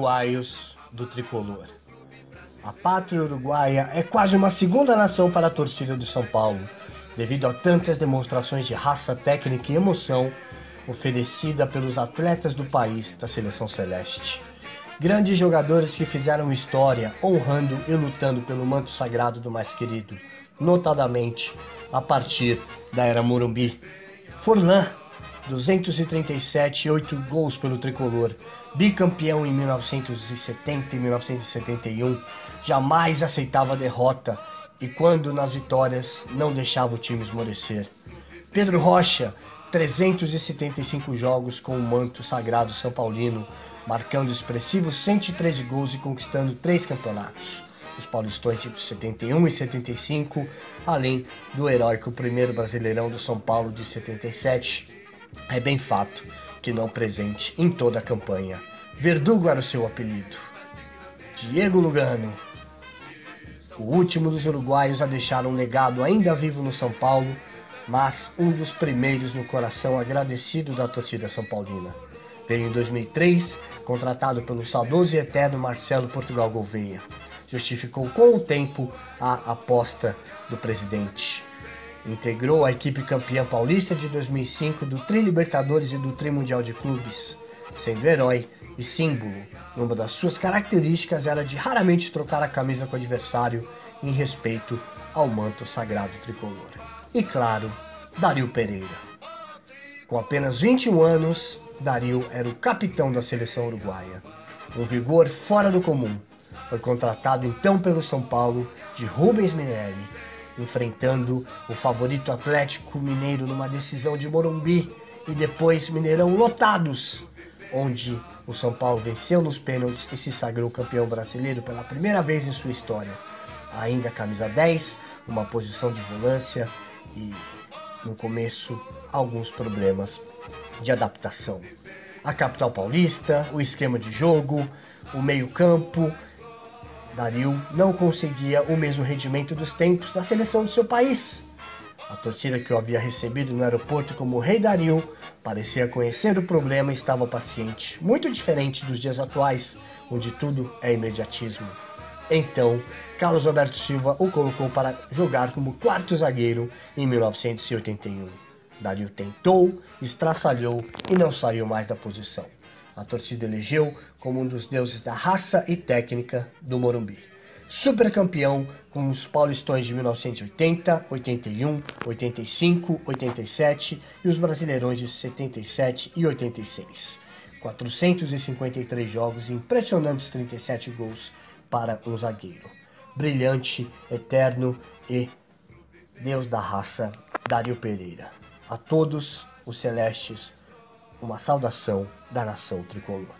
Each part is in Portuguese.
uruguaios do tricolor. A pátria uruguaia é quase uma segunda nação para a torcida do São Paulo, devido a tantas demonstrações de raça, técnica e emoção oferecida pelos atletas do país da seleção celeste. Grandes jogadores que fizeram história honrando e lutando pelo manto sagrado do mais querido, notadamente a partir da era Morumbi. Forlan, 237, 8 gols pelo tricolor bicampeão em 1970 e 1971, jamais aceitava derrota e quando nas vitórias não deixava o time esmorecer. Pedro Rocha, 375 jogos com o manto sagrado São Paulino, marcando expressivos 113 gols e conquistando três campeonatos. Os paulistões de 71 e 75, além do heróico primeiro brasileirão do São Paulo de 77. É bem fato que não presente em toda a campanha. Verdugo era o seu apelido. Diego Lugano. O último dos uruguaios a deixar um legado ainda vivo no São Paulo, mas um dos primeiros no coração agradecido da torcida São Paulina. Veio em 2003, contratado pelo saudoso e eterno Marcelo Portugal Gouveia. Justificou com o tempo a aposta do presidente Integrou a equipe campeã paulista de 2005 do Tri Libertadores e do Tri Mundial de Clubes, sendo herói e símbolo. Uma das suas características era de raramente trocar a camisa com o adversário em respeito ao manto sagrado tricolor. E claro, Dario Pereira. Com apenas 21 anos, Dario era o capitão da seleção uruguaia. Um vigor fora do comum. Foi contratado então pelo São Paulo de Rubens Minelli enfrentando o favorito Atlético Mineiro numa decisão de Morumbi e depois Mineirão lotados, onde o São Paulo venceu nos pênaltis e se sagrou campeão brasileiro pela primeira vez em sua história. Ainda camisa 10, uma posição de volância e no começo alguns problemas de adaptação. A capital paulista, o esquema de jogo, o meio-campo, Dario não conseguia o mesmo rendimento dos tempos da seleção do seu país. A torcida que o havia recebido no aeroporto como Rei Dario parecia conhecer o problema e estava paciente, muito diferente dos dias atuais, onde tudo é imediatismo. Então, Carlos Alberto Silva o colocou para jogar como quarto zagueiro em 1981. Dario tentou, estraçalhou e não saiu mais da posição a torcida elegeu como um dos deuses da raça e técnica do Morumbi. Supercampeão com os paulistões de 1980, 81, 85, 87 e os brasileirões de 77 e 86. 453 jogos e impressionantes 37 gols para um zagueiro. Brilhante, eterno e Deus da raça, Dario Pereira. A todos os celestes uma saudação da nação tricolor.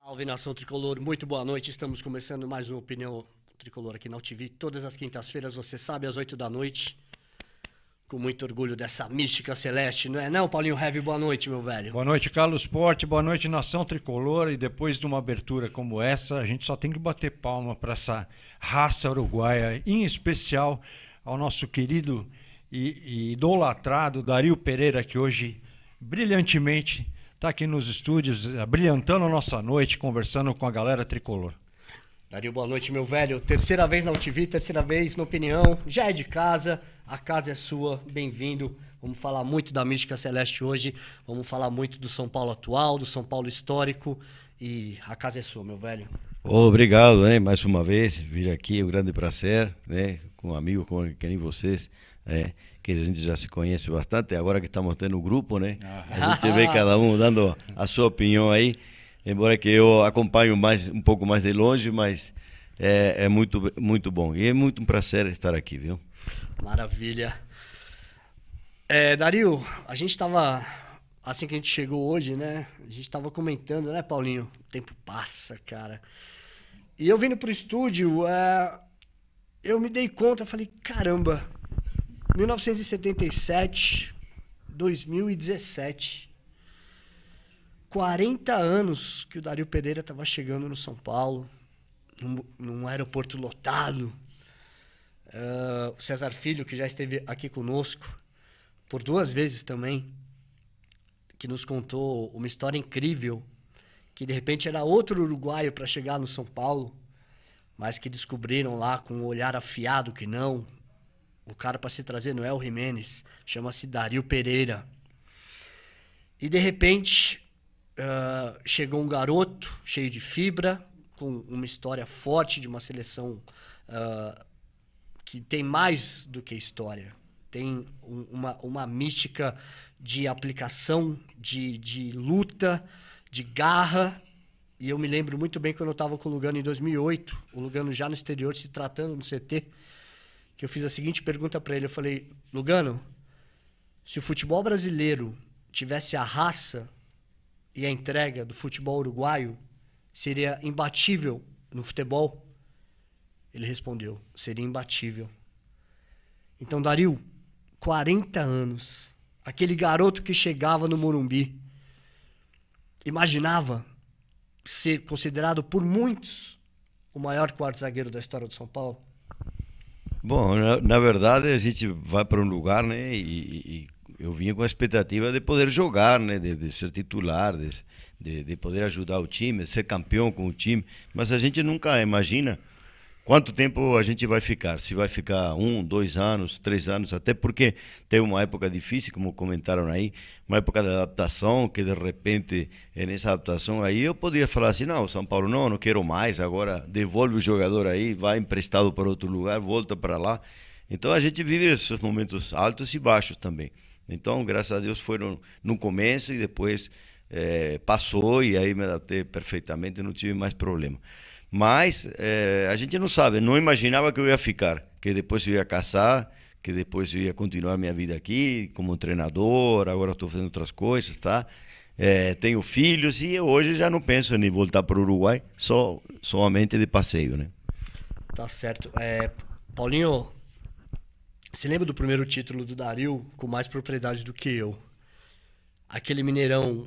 Salve nação tricolor, muito boa noite. Estamos começando mais uma opinião tricolor aqui na UTV. Todas as quintas-feiras, você sabe, às 8 da noite com muito orgulho dessa mística celeste, não é não, Paulinho Heavy? Boa noite, meu velho. Boa noite, Carlos Porte, boa noite, Nação Tricolor, e depois de uma abertura como essa, a gente só tem que bater palma para essa raça uruguaia, em especial ao nosso querido e, e idolatrado Dario Pereira, que hoje, brilhantemente, está aqui nos estúdios, brilhantando a nossa noite, conversando com a galera tricolor. Dario, boa noite, meu velho. Terceira vez na UTV, terceira vez na opinião. Já é de casa, a casa é sua, bem-vindo. Vamos falar muito da mística celeste hoje, vamos falar muito do São Paulo atual, do São Paulo histórico e a casa é sua, meu velho. Obrigado, né? Mais uma vez, vir aqui um grande prazer, né? Com um amigo, com que nem vocês, é, que a gente já se conhece bastante. Agora que estamos tá tendo o um grupo, né? A gente vê cada um dando a sua opinião aí embora que eu acompanho mais um pouco mais de longe, mas é, é muito, muito bom. E é muito um prazer estar aqui, viu? Maravilha. É, Dario, a gente estava assim que a gente chegou hoje, né? A gente estava comentando, né, Paulinho? O tempo passa, cara. E eu vindo pro estúdio, é, eu me dei conta, falei, caramba, 1977, 2017. 40 anos que o Dario Pereira estava chegando no São Paulo, num, num aeroporto lotado. Uh, o César Filho, que já esteve aqui conosco por duas vezes também, que nos contou uma história incrível, que de repente era outro uruguaio para chegar no São Paulo, mas que descobriram lá com um olhar afiado que não. O cara para se trazer não é o Jiménez, chama-se Dario Pereira. E de repente ah, chegou um garoto cheio de fibra, com uma história forte de uma seleção uh, que tem mais do que história. Tem um, uma, uma mística de aplicação, de, de luta, de garra. E eu me lembro muito bem quando eu estava com o Lugano em 2008, o Lugano já no exterior se tratando no CT, que eu fiz a seguinte pergunta para ele. Eu falei, Lugano, se o futebol brasileiro tivesse a raça e a entrega do futebol uruguaio seria imbatível no futebol? Ele respondeu: seria imbatível. Então, Dario, 40 anos, aquele garoto que chegava no Morumbi, imaginava ser considerado por muitos o maior quarto zagueiro da história do São Paulo? Bom, na, na verdade a gente vai para um lugar né, e, e eu vinha com a expectativa de poder jogar, né? de, de ser titular, de, de, de, poder ajudar o time, ser campeão com o time. Mas a gente nunca imagina quanto tempo a gente vai ficar. Se vai ficar um, dois anos, três anos, até porque teve uma época difícil, como comentaram aí, uma época de adaptação, que de repente, eh, nessa adaptação aí, eu poderia falar assim, não, São Paulo, não, não quero mais, agora devolve o jogador aí, vai emprestado para outro lugar, volta para lá. Então a gente vive esses momentos altos e baixos também. Então, graças a Deus, foram no, começo e depois é, passou e aí me adaptei perfeitamente, não tive mais problema. Mas é, a gente não sabe, não imaginava que eu ia ficar, que depois eu ia casar, que depois eu ia continuar minha vida aqui como treinador, agora estou fazendo outras coisas, tá? É, tenho filhos e hoje já não penso em voltar para o Uruguai, só somente de passeio, né? Tá certo. É, Paulinho, você lembra do primeiro título do Daril com mais propriedade do que eu? Aquele Mineirão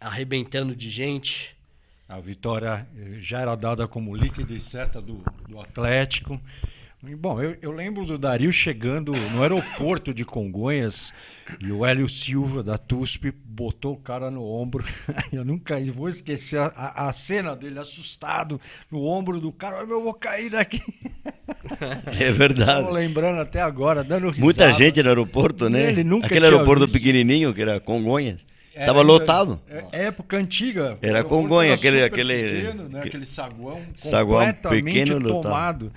arrebentando de gente. A vitória já era dada como líquida e certa do, do Atlético. Bom, eu, eu, lembro do Dario chegando no aeroporto de Congonhas e o Hélio Silva, da TUSP, botou o cara no ombro. eu nunca vou esquecer a, a, cena dele assustado no ombro do cara. Eu vou cair daqui. É verdade. Estou lembrando até agora, dando risada. Muita gente no aeroporto, né? Aquele aeroporto pequenininho que era Congonhas. Estava é, Tava é, lotado. É, época antiga. Era Congonha, aquele. Aquele, pequeno, né? aquele saguão, saguão completamente pequeno tomado. Lotado.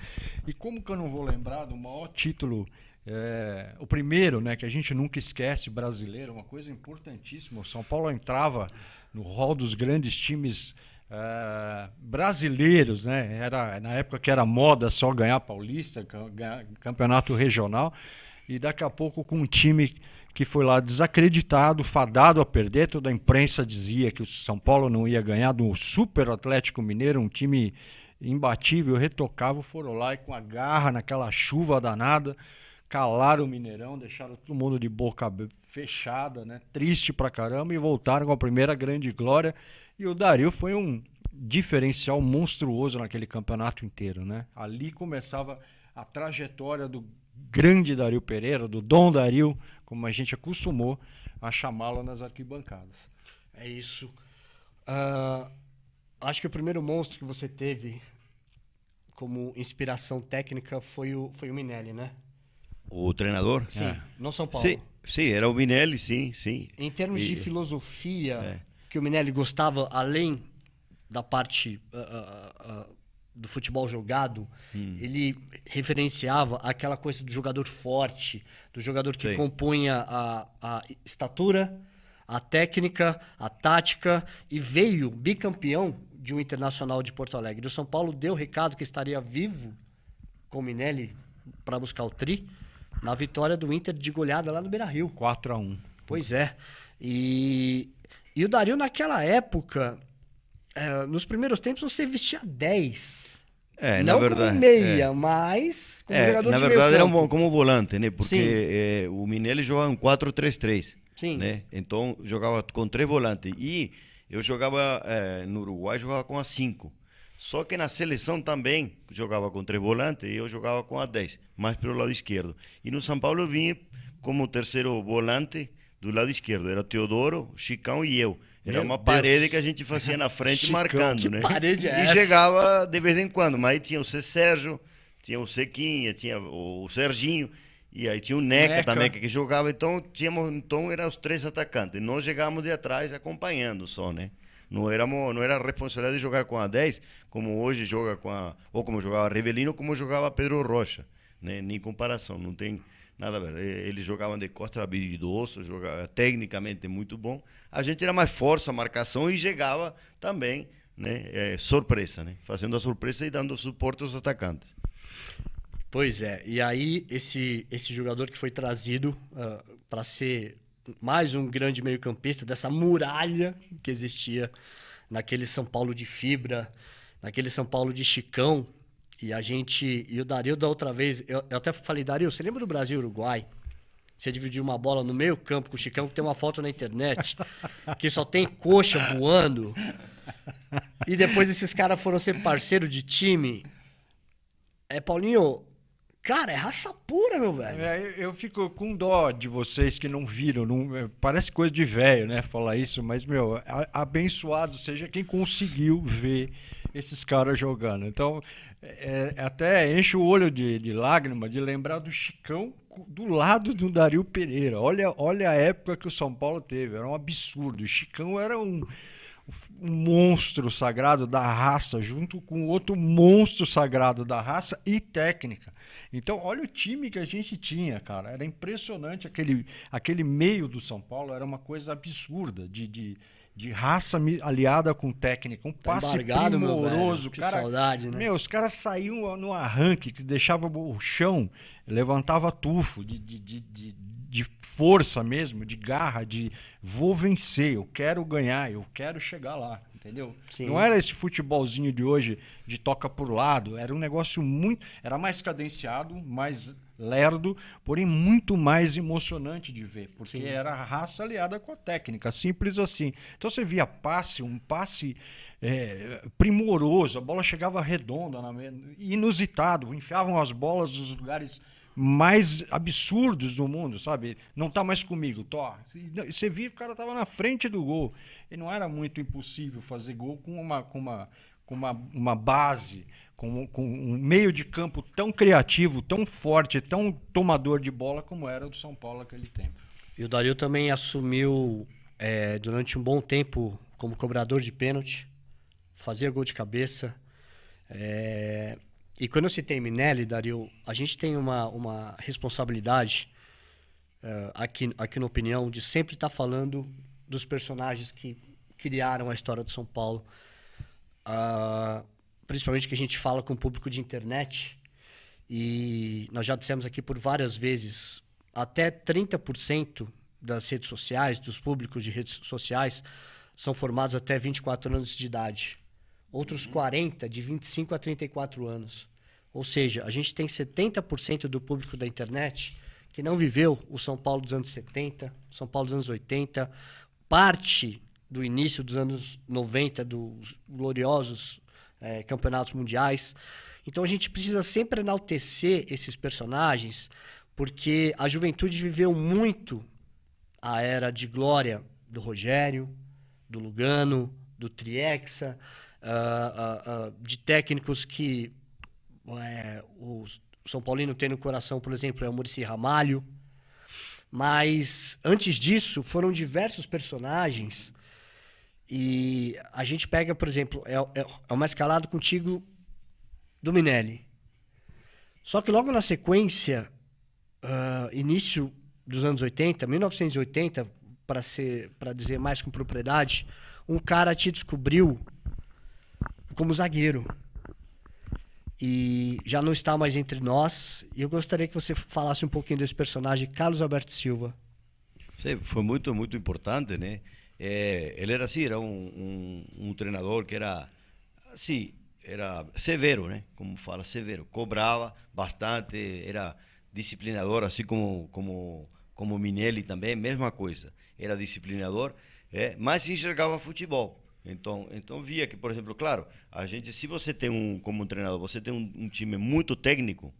E como que eu não vou lembrar do maior título é, o primeiro, né, que a gente nunca esquece, brasileiro, uma coisa importantíssima. O São Paulo entrava no rol dos grandes times brasileiros, né? Era na época que era moda só ganhar paulista, ganhar campeonato regional, e daqui a pouco com um time que foi lá desacreditado, fadado a perder. Toda a imprensa dizia que o São Paulo não ia ganhar do Super Atlético Mineiro, um time imbatível, retocável. Foram lá e com a garra naquela chuva danada, calaram o Mineirão, deixaram todo mundo de boca fechada, né? triste pra caramba, e voltaram com a primeira grande glória. E o Dario foi um diferencial monstruoso naquele campeonato inteiro. Né? Ali começava a trajetória do grande Dario Pereira, do Dom Dario, como a gente acostumou a chamá-lo nas arquibancadas. É isso. Uh, acho que o primeiro monstro que você teve como inspiração técnica foi o, foi o Minelli, né? O treinador? Sim, é. no São Paulo. Sim, sim, era o Minelli, sim, sim. Em termos e... de filosofia, é. que o Minelli gostava, além da parte uh, uh, do futebol jogado, hum. ele referenciava aquela coisa do jogador forte, do jogador que Sim. compunha a, a estatura, a técnica, a tática, e veio bicampeão de um internacional de Porto Alegre. O São Paulo deu o recado que estaria vivo com o Minelli para buscar o tri na vitória do Inter de goleada lá no Beira Rio. 4 a 1 Pois é. E, e o Dario, naquela época, é, nos primeiros tempos você vestia 10. É, não na verdade, como meia, é. mas como é, jogador na verdade era um, como volante, né? Porque é, o Minelli jogava um 4-3-3. Sim. Né? Então jogava com três volantes e eu jogava eh, no Uruguai jogava com a 5. Só que na seleção também jogava com três volantes e eu jogava com a 10, mais pelo lado esquerdo. E no São Paulo eu vinha como terceiro volante do lado esquerdo, era Teodoro, Chicão e eu. Era uma Deus. parede que a gente fazia na frente marcando, né? parede é e essa? chegava de vez em quando, mas aí tinha o C. Sérgio, tinha o Sequinha, tinha o Serginho, e aí tinha o Neca, Neca. também que jogava. Então, tínhamos, então eram os três atacantes. nós chegávamos de atrás acompanhando só, né? Não, éramos, não era responsabilidade de jogar com a 10, como hoje joga com a. Ou como jogava Revelino, como jogava Pedro Rocha. Né? Nem comparação, não tem Nada a ver. Ele jogava de costa, era habilidoso, jogava eh, tecnicamente muito bom. A gente era mais força, marcação e chegava também, né, é, surpresa, né, fazendo a surpresa e dando suporte aos atacantes. Pois é. E aí esse esse jogador que foi trazido uh, ah, para ser mais um grande meio-campista dessa muralha que existia naquele São Paulo de fibra, naquele São Paulo de chicão, e a gente. E o Dario da outra vez, eu, eu até falei, Dario, você lembra do Brasil e Uruguai? Você dividiu uma bola no meio campo com o Chicão, que tem uma foto na internet, que só tem coxa voando. E depois esses caras foram ser parceiro de time. É, Paulinho, Cara, é raça pura, meu velho. É, eu fico com dó de vocês que não viram. Não, é, parece coisa de velho, né? Falar isso, mas, meu, abençoado seja quem conseguiu ver esses caras jogando. Então, é, é, até enche o olho de, de lágrima de lembrar do Chicão do lado do Dario Pereira. Olha, olha a época que o São Paulo teve, era um absurdo. O Chicão era um, um monstro sagrado da raça, junto com outro monstro sagrado da raça e técnica. Então, olha o time que a gente tinha, cara. Era impressionante aquele, aquele meio do São Paulo, era uma coisa absurda de, de de raça aliada com técnica, um tá passe tá primoroso. Que cara, saudade, né? Meu, os caras saíam no arranque que deixava o chão, levantava tufo de, de, de, de, força mesmo, de garra, de vou vencer, eu quero ganhar, eu quero chegar lá, entendeu? Sim. Não era esse futebolzinho de hoje de toca por lado, era um negócio muito, era mais cadenciado, mais lerdo, porém muito mais emocionante de ver, porque Sim. era a raça aliada com a técnica, simples assim. Então você via passe, um passe é, primoroso, a bola chegava redonda, inusitado, enfiavam as bolas nos lugares mais absurdos do mundo, sabe? Não tá mais comigo, Tó. Você via que o cara tava na frente do gol. E não era muito impossível fazer gol com uma, com uma com uma, uma base, com, com, um meio de campo tão criativo, tão forte, tão tomador de bola como era o do São Paulo naquele tempo. E o Dario também assumiu é, durante um bom tempo como cobrador de pênalti, fazia gol de cabeça. É, e quando eu citei Minelli, Dario, a gente tem uma, uma responsabilidade é, aqui, aqui na opinião de sempre estar tá falando dos personagens que criaram a história de São Paulo uh, principalmente que a gente fala com o público de internet, e nós já dissemos aqui por várias vezes, até 30% das redes sociais, dos públicos de redes sociais, são formados até 24 anos de idade. Outros uhum. 40, de 25 a 34 anos. Ou seja, a gente tem 70% do público da internet que não viveu o São Paulo dos anos 70, São Paulo dos anos 80, parte do início dos anos 90, dos gloriosos é, campeonatos mundiais. Então a gente precisa sempre enaltecer esses personagens, porque a juventude viveu muito a era de glória do Rogério, do Lugano, do Triexa, uh, ah, uh, ah, uh, ah, de técnicos que é, o São Paulino tem no coração, por exemplo, é o Murici Ramalho. Mas antes disso, foram diversos personagens e a gente pega, por exemplo, é, é, é uma escalada contigo do Minelli. Só que logo na sequência, uh, início dos anos 80, 1980, para ser para dizer mais com propriedade, um cara te descobriu como zagueiro. E já não está mais entre nós. E eu gostaria que você falasse um pouquinho desse personagem, Carlos Alberto Silva. Sim, foi muito, muito importante, né? Eh, él era así, era un, un, un, treinador que era assim era severo, né? Como fala, severo. Cobrava bastante, era disciplinador, assim como como como Minelli também, mesma coisa. Era disciplinador, é, mas enxergava futebol. Então, então via que, por exemplo, claro, a gente, se você tem um, como um treinador, você tem um, um time muito técnico,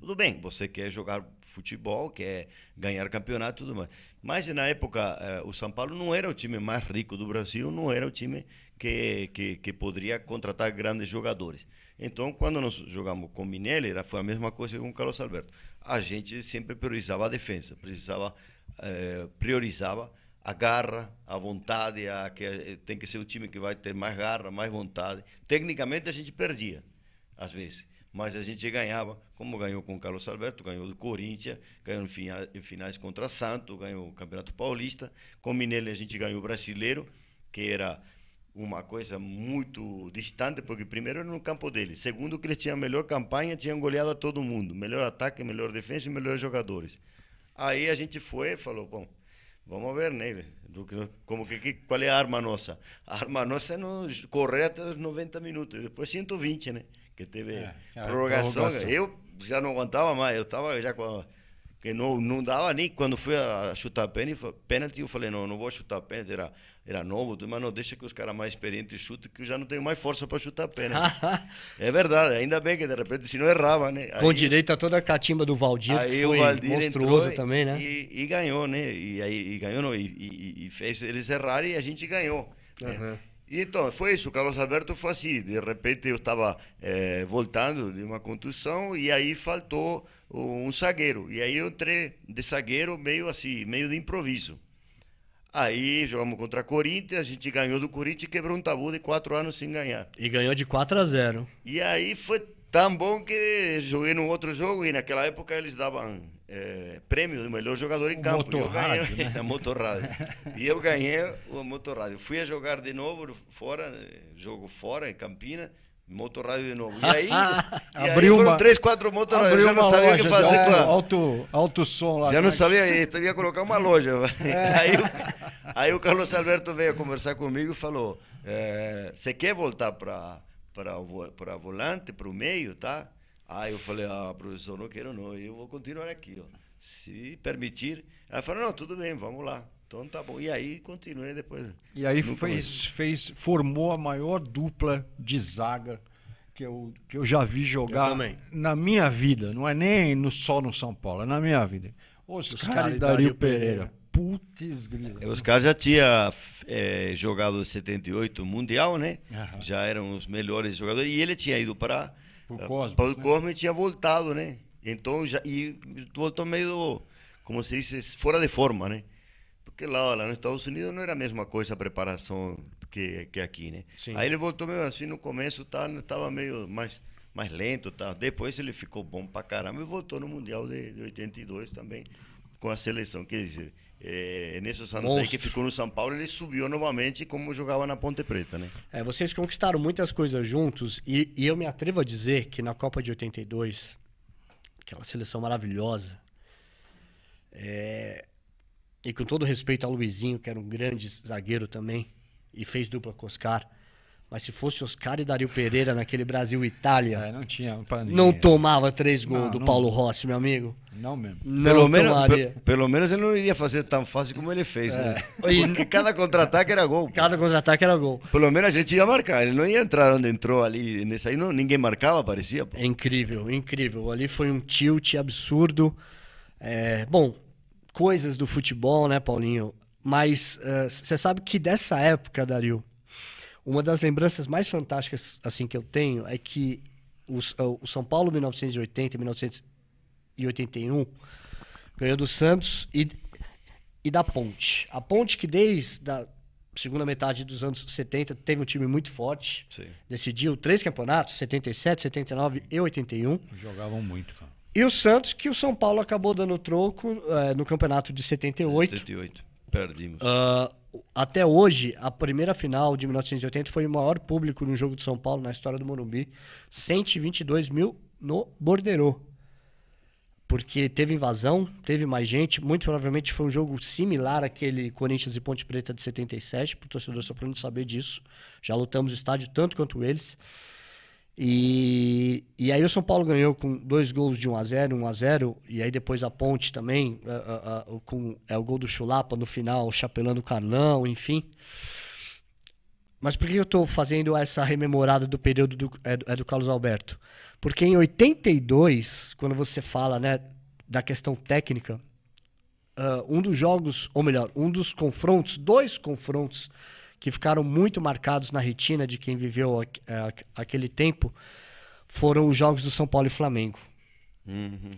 tudo bem, você quer jogar futebol, quer ganhar campeonato, tudo mais. Mas na época, eh, o São Paulo não era o time mais rico do Brasil, não era o time que, que, que poderia contratar grandes jogadores. Então, quando nós jogamos com Minelli, era, foi a mesma coisa com o Carlos Alberto. A gente sempre priorizava a defesa, precisava, eh, priorizava a garra, a vontade, a, que eh, tem que ser o time que vai ter mais garra, mais vontade. Tecnicamente, a gente perdia, às vezes mas a gente ganhava, como ganhou com o Carlos Alberto, ganhou do Corinthians, ganhou em finais contra Santos, ganhou o Campeonato Paulista, com o Minelli a gente ganhou o Brasileiro, que era uma coisa muito distante, porque primeiro era no campo dele, segundo que eles tinham a melhor campanha, tinham goleado a todo mundo, melhor ataque, melhor defesa e melhores jogadores. Aí a gente foi e falou, bom, vamos ver, né? como que, qual é a arma nossa? A arma nossa é correr até os 90 minutos, depois 120, né? que teve é, prorrogação. prorrogação. Eu já não aguentava mais, eu tava já com. Que não, não dava nem quando fui a chutar pênalti, eu falei, não, não vou chutar pênalti, era, era novo, mas não deixa que os caras mais experientes chutem, que eu já não tenho mais força para chutar pênalti. é verdade, ainda bem que de repente se não errava, né? Aí, Com direito a toda a catimba do Valdir, que foi monstruoso também, né? E, e, ganhou, né? E aí e ganhou, não, e, e, e, fez eles erraram e a gente ganhou. Uhum. Né? E então, foi isso. O Carlos Alberto foi assim. De repente, eu estava é, voltando de uma contusão e aí faltou um zagueiro. E aí eu entrei de zagueiro meio assim, meio de improviso. Aí jogamos contra a Corinthians, a gente ganhou do Corinthians e quebrou um tabu de quatro anos sem ganhar. E ganhou de 4 a 0. E aí foi Tão bom que joguei num outro jogo e naquela época eles davam é, prêmio do melhor jogador em o campo. Motorrádio, ganhei, né? e eu ganhei o rádio Fui a jogar de novo fora, né, jogo fora, em Campinas, rádio de novo. E aí, e aí foram uma, três, quatro motorrádios. Eu já não sabia o que fazer com a... alto, alto som lá. Já não né? sabia, eu ia colocar uma loja. É. aí, aí o Carlos Alberto veio conversar comigo e falou, é, você quer voltar para para para volante, para o meio, tá? Aí eu falei, ah, professor, não quero não, eu vou continuar aqui, ó. Se permitir. Ela falou, não, tudo bem, vamos lá. Então tá bom. E aí continuei depois. E aí fez, fez, formou a maior dupla de zaga que eu, que eu já vi jogar na minha vida. Não é nem no, só no São Paulo, é na minha vida. Oscar, Oscar e Dario, Dario Pereira. Pereira. Putz, grilo. É, os caras já tinham é, jogado 78 Mundial, né? Já eram os melhores jogadores. E ele tinha ido para o Cosmos, para o né? Cosmos né? e tinha voltado, né? Então, já, e voltou meio, como se diz, fora de forma, né? Porque lá, lá nos Estados Unidos não era a mesma coisa a preparação que, que aqui, né? Sim. Aí ele voltou meio assim, no começo estava tá, tava meio mais, mais lento, tá? depois ele ficou bom pra caramba e voltou no Mundial de, de 82 também com a seleção. Quer dizer, é, nesses anos Monstro. aí que ficou no São Paulo, ele subiu novamente como jogava na Ponte Preta, né? É, vocês conquistaram muitas coisas juntos e, e eu me atrevo a dizer que na Copa de 82, aquela seleção maravilhosa, é, e com todo respeito ao Luizinho, que era um grande zagueiro também, e fez dupla com Oscar. Mas se fosse Oscar e Dario Pereira naquele Brasil Itália. É, não tinha Não tomava três gols não, do não... Paulo Rossi, meu amigo. Não mesmo. Não pelo, menos, pelo menos ele não iria fazer tão fácil como ele fez, né? é. né? Porque cada contra-ataque era gol. Cada contra-ataque era gol. Pelo menos a gente ia marcar. Ele não ia entrar onde entrou ali. Nesse aí não, ninguém marcava, parecia. Pô. É incrível, incrível. Ali foi um tilt absurdo. É, bom, coisas do futebol, né, Paulinho? Mas você eh, uh, sabe que dessa época, Dario uma das lembranças mais fantásticas assim que eu tenho é que o, o São Paulo 1980 1981 ganhou do Santos e, e da Ponte. A Ponte que desde a segunda metade dos anos 70 teve um time muito forte. Sim. Decidiu três campeonatos, 77, 79 e 81. Jogavam muito, cara. E o Santos, que o São Paulo acabou dando troco é, no campeonato de 78. 78, perdimos. Uh, até hoje, a primeira final de 1980 foi o maior público no jogo de São Paulo na história do Morumbi. 122 mil no Bordeiro. Porque teve invasão, teve mais gente. Muito provavelmente foi um jogo similar àquele Corinthians e Ponte Preta de 77, para o torcedor soprano saber disso. Já lutamos o estádio tanto quanto eles. E, e aí o São Paulo ganhou com dois gols de 1 a 0 1 a 0 e aí depois a ponte também, eh, eh, eh, com é, o gol do Chulapa no final, chapelando o Carlão, enfim. Mas por que eu estou fazendo essa rememorada do período do, é, é do Carlos Alberto? Porque em 82, quando você fala né, da questão técnica, uh, um dos jogos, ou melhor, um dos confrontos, dois confrontos que ficaram muito marcados na retina de quem viveu aquele tempo foram os jogos do São Paulo e Flamengo. Uhum.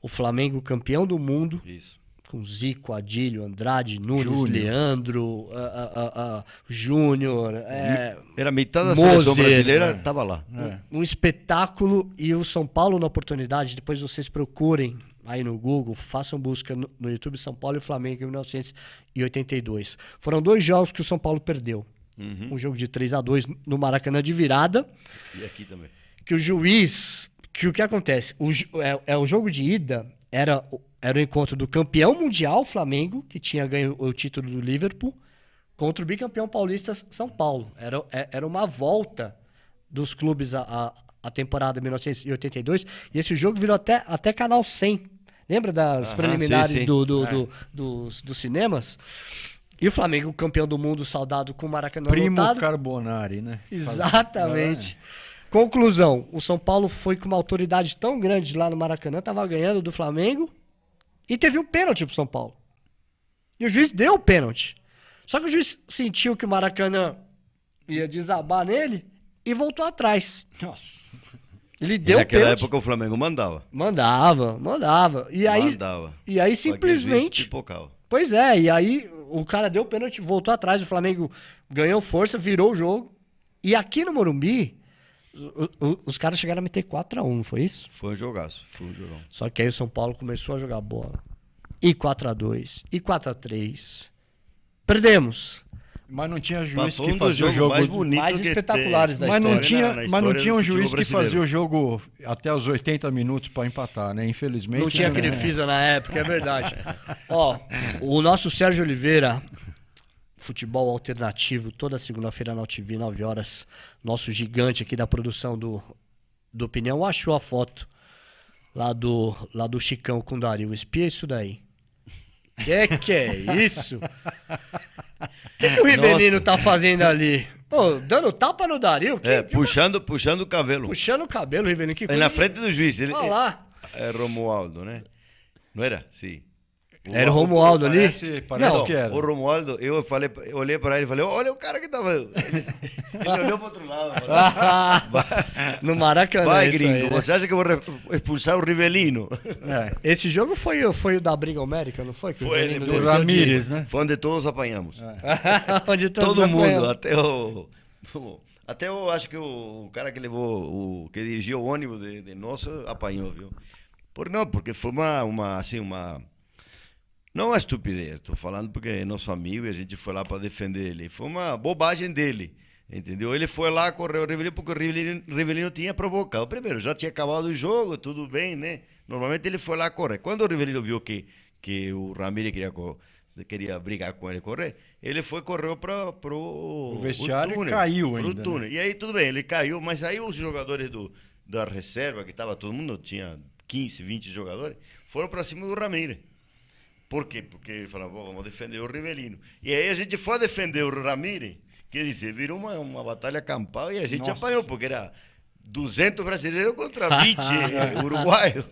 O Flamengo campeão do mundo. Isso. Com Zico, Adílio, Andrade, Nunes, Júnior. Leandro, uh, uh, uh, Júnior. É, Era metade da Moser, seleção brasileira, estava né? lá. Um, é. um espetáculo e o São Paulo na oportunidade, depois vocês procurem aí no Google, façam busca no, YouTube São Paulo e Flamengo em 1982. Foram dois jogos que o São Paulo perdeu. Uhum. Um jogo de 3 a 2 no Maracanã de virada. E aqui também. Que o juiz. Que o que acontece? O, é, é o jogo de ida era, era o encontro do campeão mundial Flamengo, que tinha ganho o título do Liverpool, contra o bicampeão paulista São Paulo. Era, é, era uma volta dos clubes a, a a temporada 1982. E esse jogo virou até, até canal 100. Lembra das preliminares sim, sim. Do, do, é. do, dos, dos cinemas? E o Flamengo, campeão do mundo, saudado com o Maracanã Primo lotado. Carbonari, né? Exatamente. É. Conclusão, o São Paulo foi com uma autoridade tão grande lá no Maracanã, tava ganhando do Flamengo e teve um pênalti pro São Paulo. E o juiz deu o pênalti. Só que o juiz sentiu que o Maracanã ia desabar nele e voltou atrás. Nossa. Ele deu e naquela pênalti. época o Flamengo mandava. Mandava, mandava. E aí, mandava. E aí simplesmente. Pois é, e aí o cara deu pênalti, voltou atrás, o Flamengo ganhou força, virou o jogo. E aqui no Morumbi, o, o, os caras chegaram a meter 4x1, foi isso? Foi um jogaço, foi um jogão. Só que aí o São Paulo começou a jogar bola. E 4x2, e 4x3. Perdemos. Mas não tinha juiz que fazia o jogo mais, bonito mais espetaculares da mas história. Não tinha, na, na mas não tinha um juiz que fazia o jogo até os 80 minutos para empatar, né? Infelizmente. Não tinha né? fisa na época, é verdade. Ó, o nosso Sérgio Oliveira, futebol alternativo, toda segunda-feira na TV 9 horas. Nosso gigante aqui da produção do, do Opinião achou a foto lá do, lá do Chicão com o Dario. Espia é isso daí. Que que é isso? que, que o Rivelino tá fazendo ali? Pô, dando tapa no Dario? Que, é, que puxando, uma... puxando o cabelo. Puxando o cabelo, Rivelino. Que coisa. na frente do juiz. Ele... Olha lá. É Romualdo, né? Não era? Sim. Era o Romualdo ali? Parece, parece não, que era. O Romualdo, eu falei, eu olhei pra ele e falei, olha o cara que tava. Ele, ele olhou pro outro lado. no Maracanã. Vai, gringo, aí, né? você acha que eu vou expulsar o Rivelino? É. Esse jogo foi, foi o da Briga América, não foi? Que foi, ele, do Ramírez, né? Foi onde todos apanhamos. É. onde todos Todo apanhamos. mundo, até o. Até eu acho que o, o cara que levou, o, que dirigiu o ônibus de, de nosso apanhou, viu? Por não, porque foi uma, uma assim, uma não é estupidez, estou falando porque é nosso amigo e a gente foi lá para defender ele. Foi uma bobagem dele, entendeu? Ele foi lá, correu o Rivelino, porque o Rivelino, Rivelino tinha provocado. Primeiro, já tinha acabado o jogo, tudo bem, né? Normalmente ele foi lá correr. Quando o Rivelino viu que, que o Ramiro queria, queria brigar com ele correr, ele foi, correu para o vestiário o túnel, e caiu ainda. Né? Túnel. Né? E aí tudo bem, ele caiu, mas aí os jogadores do, da reserva, que estava todo mundo, tinha 15, 20 jogadores, foram para cima do Ramiro. Por quê? Porque falavam, vamos defender o Rivelino. E aí a gente foi defender o Ramírez, quer dizer, virou uma, uma batalha campal e a gente Nossa. apanhou, porque era 200 brasileiros contra 20 uruguaios.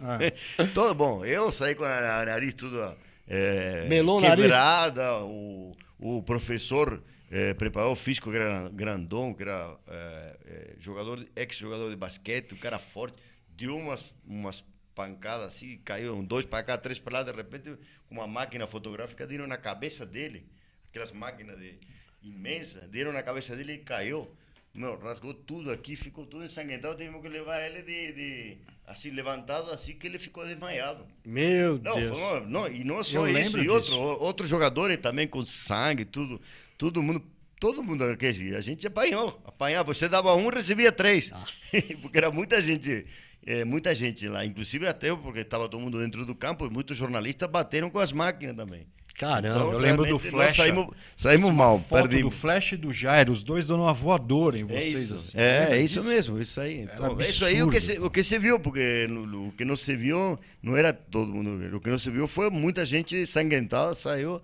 É. Todo bom. Eu saí com a nariz tudo é, Melou quebrada, nariz. O, o professor é, preparou o físico, que era grandão, que era é, é jogador, ex-jogador de basquete, um cara forte, deu umas, umas pancada assim, caíram dois para cá, três para lá, de repente, com uma máquina fotográfica, deram na cabeça dele, aquelas máquinas de, imensas, deram na cabeça dele e caiu. Meu, rasgou tudo aqui, ficou tudo ensanguentado, tivemos que levar ele de, de assim, levantado, assim que ele ficou desmaiado. Meu não, Deus! Foi, não, e não é só Eu isso, e outro, outros jogadores também com sangue, tudo, todo mundo todo mundo, a gente apanhou, apanhava. Você dava um, recebia três. Porque era muita gente é, muita gente lá, inclusive até eu, porque estava todo mundo dentro do campo, e muitos jornalistas bateram com as máquinas também. Caramba, então, eu lembro do Flash. Saímos, saímos mal, perdi. do Flash e do Jair, os dois dando uma voadora em é vocês. É isso, assim. é, é, isso mesmo, isso aí. Então, é isso aí o que, se, o que se viu, porque no, o que não se viu não era todo mundo. O que não se viu foi muita gente sangrentada, saiu,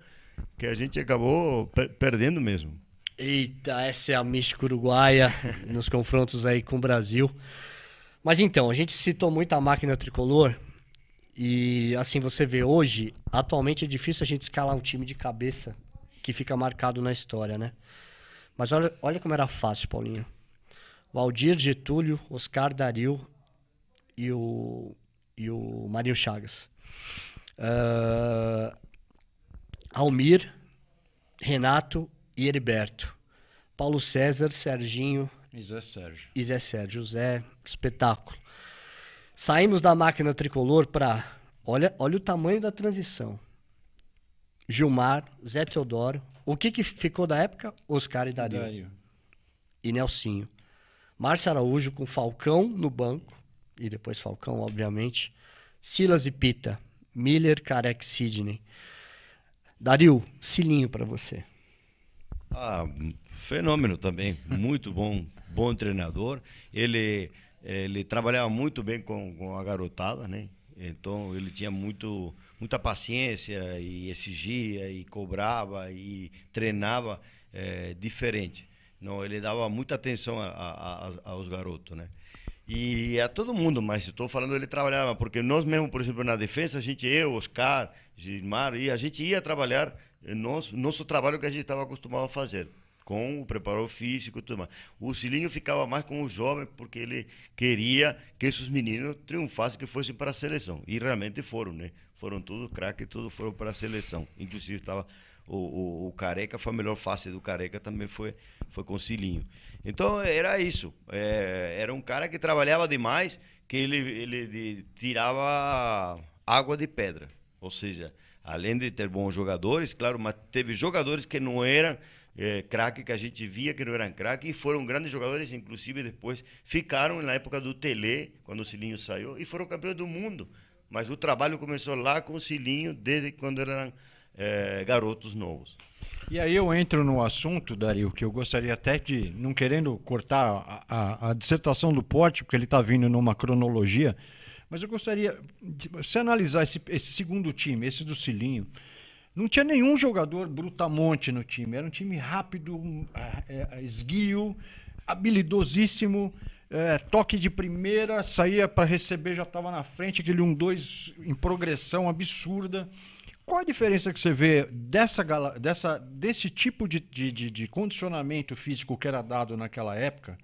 que a gente acabou per perdendo mesmo. Eita, essa é a mística uruguaia nos confrontos aí com o Brasil. Mas então, a gente citou muito a máquina tricolor. E assim, você vê hoje, atualmente é difícil a gente escalar um time de cabeça que fica marcado na história, né? Mas olha, olha como era fácil, Paulinho. Valdir, Getúlio, Oscar Daril e o, e o Marinho Chagas. Uh, Almir, Renato e Heriberto. Paulo César, Serginho, e Zé Sérgio. E Zé Sérgio, Zé, espetáculo. Saímos da máquina tricolor para. Olha, olha o tamanho da transição. Gilmar, Zé Teodoro. O que, que ficou da época? Oscar e Dario. Dario. E Nelsinho. Márcio Araújo com Falcão no banco. E depois Falcão, obviamente. Silas e Pita. Miller, Carex, Sidney. Dario, silinho para você. Ah, fenômeno também. Muito bom bom treinador. Ele, ele trabalhava muito bem com, com a garotada, né? Então ele tinha muito, muita paciência e exigia e cobrava e treinava é, diferente. Não, ele dava muita atenção a, a, a, aos garotos, né? E a todo mundo, mas estou falando ele trabalhava, porque nós mesmo, por exemplo, na defesa, a gente, eu, Oscar, Gilmar, e a gente ia trabalhar é, nosso, nosso trabalho que a gente estava acostumado a fazer com o preparo físico e tudo mais. O Silinho ficava mais com o jovem porque ele queria que esses meninos triunfassem, que fossem para a seleção. E realmente foram, né? Foram todos craques, todos foram para a seleção. Inclusive estava o, o, o, Careca, foi a melhor face do Careca também foi, foi com o Silinho. Então era isso. É, era um cara que trabalhava demais, que ele, ele de, tirava água de pedra. Ou seja, além de ter bons jogadores, claro, mas teve jogadores que não eram é, craque que a gente via que não eram craque e foram grandes jogadores, inclusive depois ficaram na época do Tele, quando o Silinho saiu, e foram campeões do mundo. Mas o trabalho começou lá com o Silinho, desde quando eram é, garotos novos. E aí eu entro no assunto, Dario, que eu gostaria até de, não querendo cortar a, a, a dissertação do Porte, porque ele está vindo numa cronologia, mas eu gostaria de se analisar esse, esse segundo time, esse do Silinho. Não tinha nenhum jogador brutamonte no time. Era um time rápido, é, esguio, habilidosíssimo. É, toque de primeira, saía para receber, já estava na frente, aquele 1-2 em progressão absurda. Qual a diferença que você vê dessa, dessa desse tipo de, de, de, condicionamento físico que era dado naquela época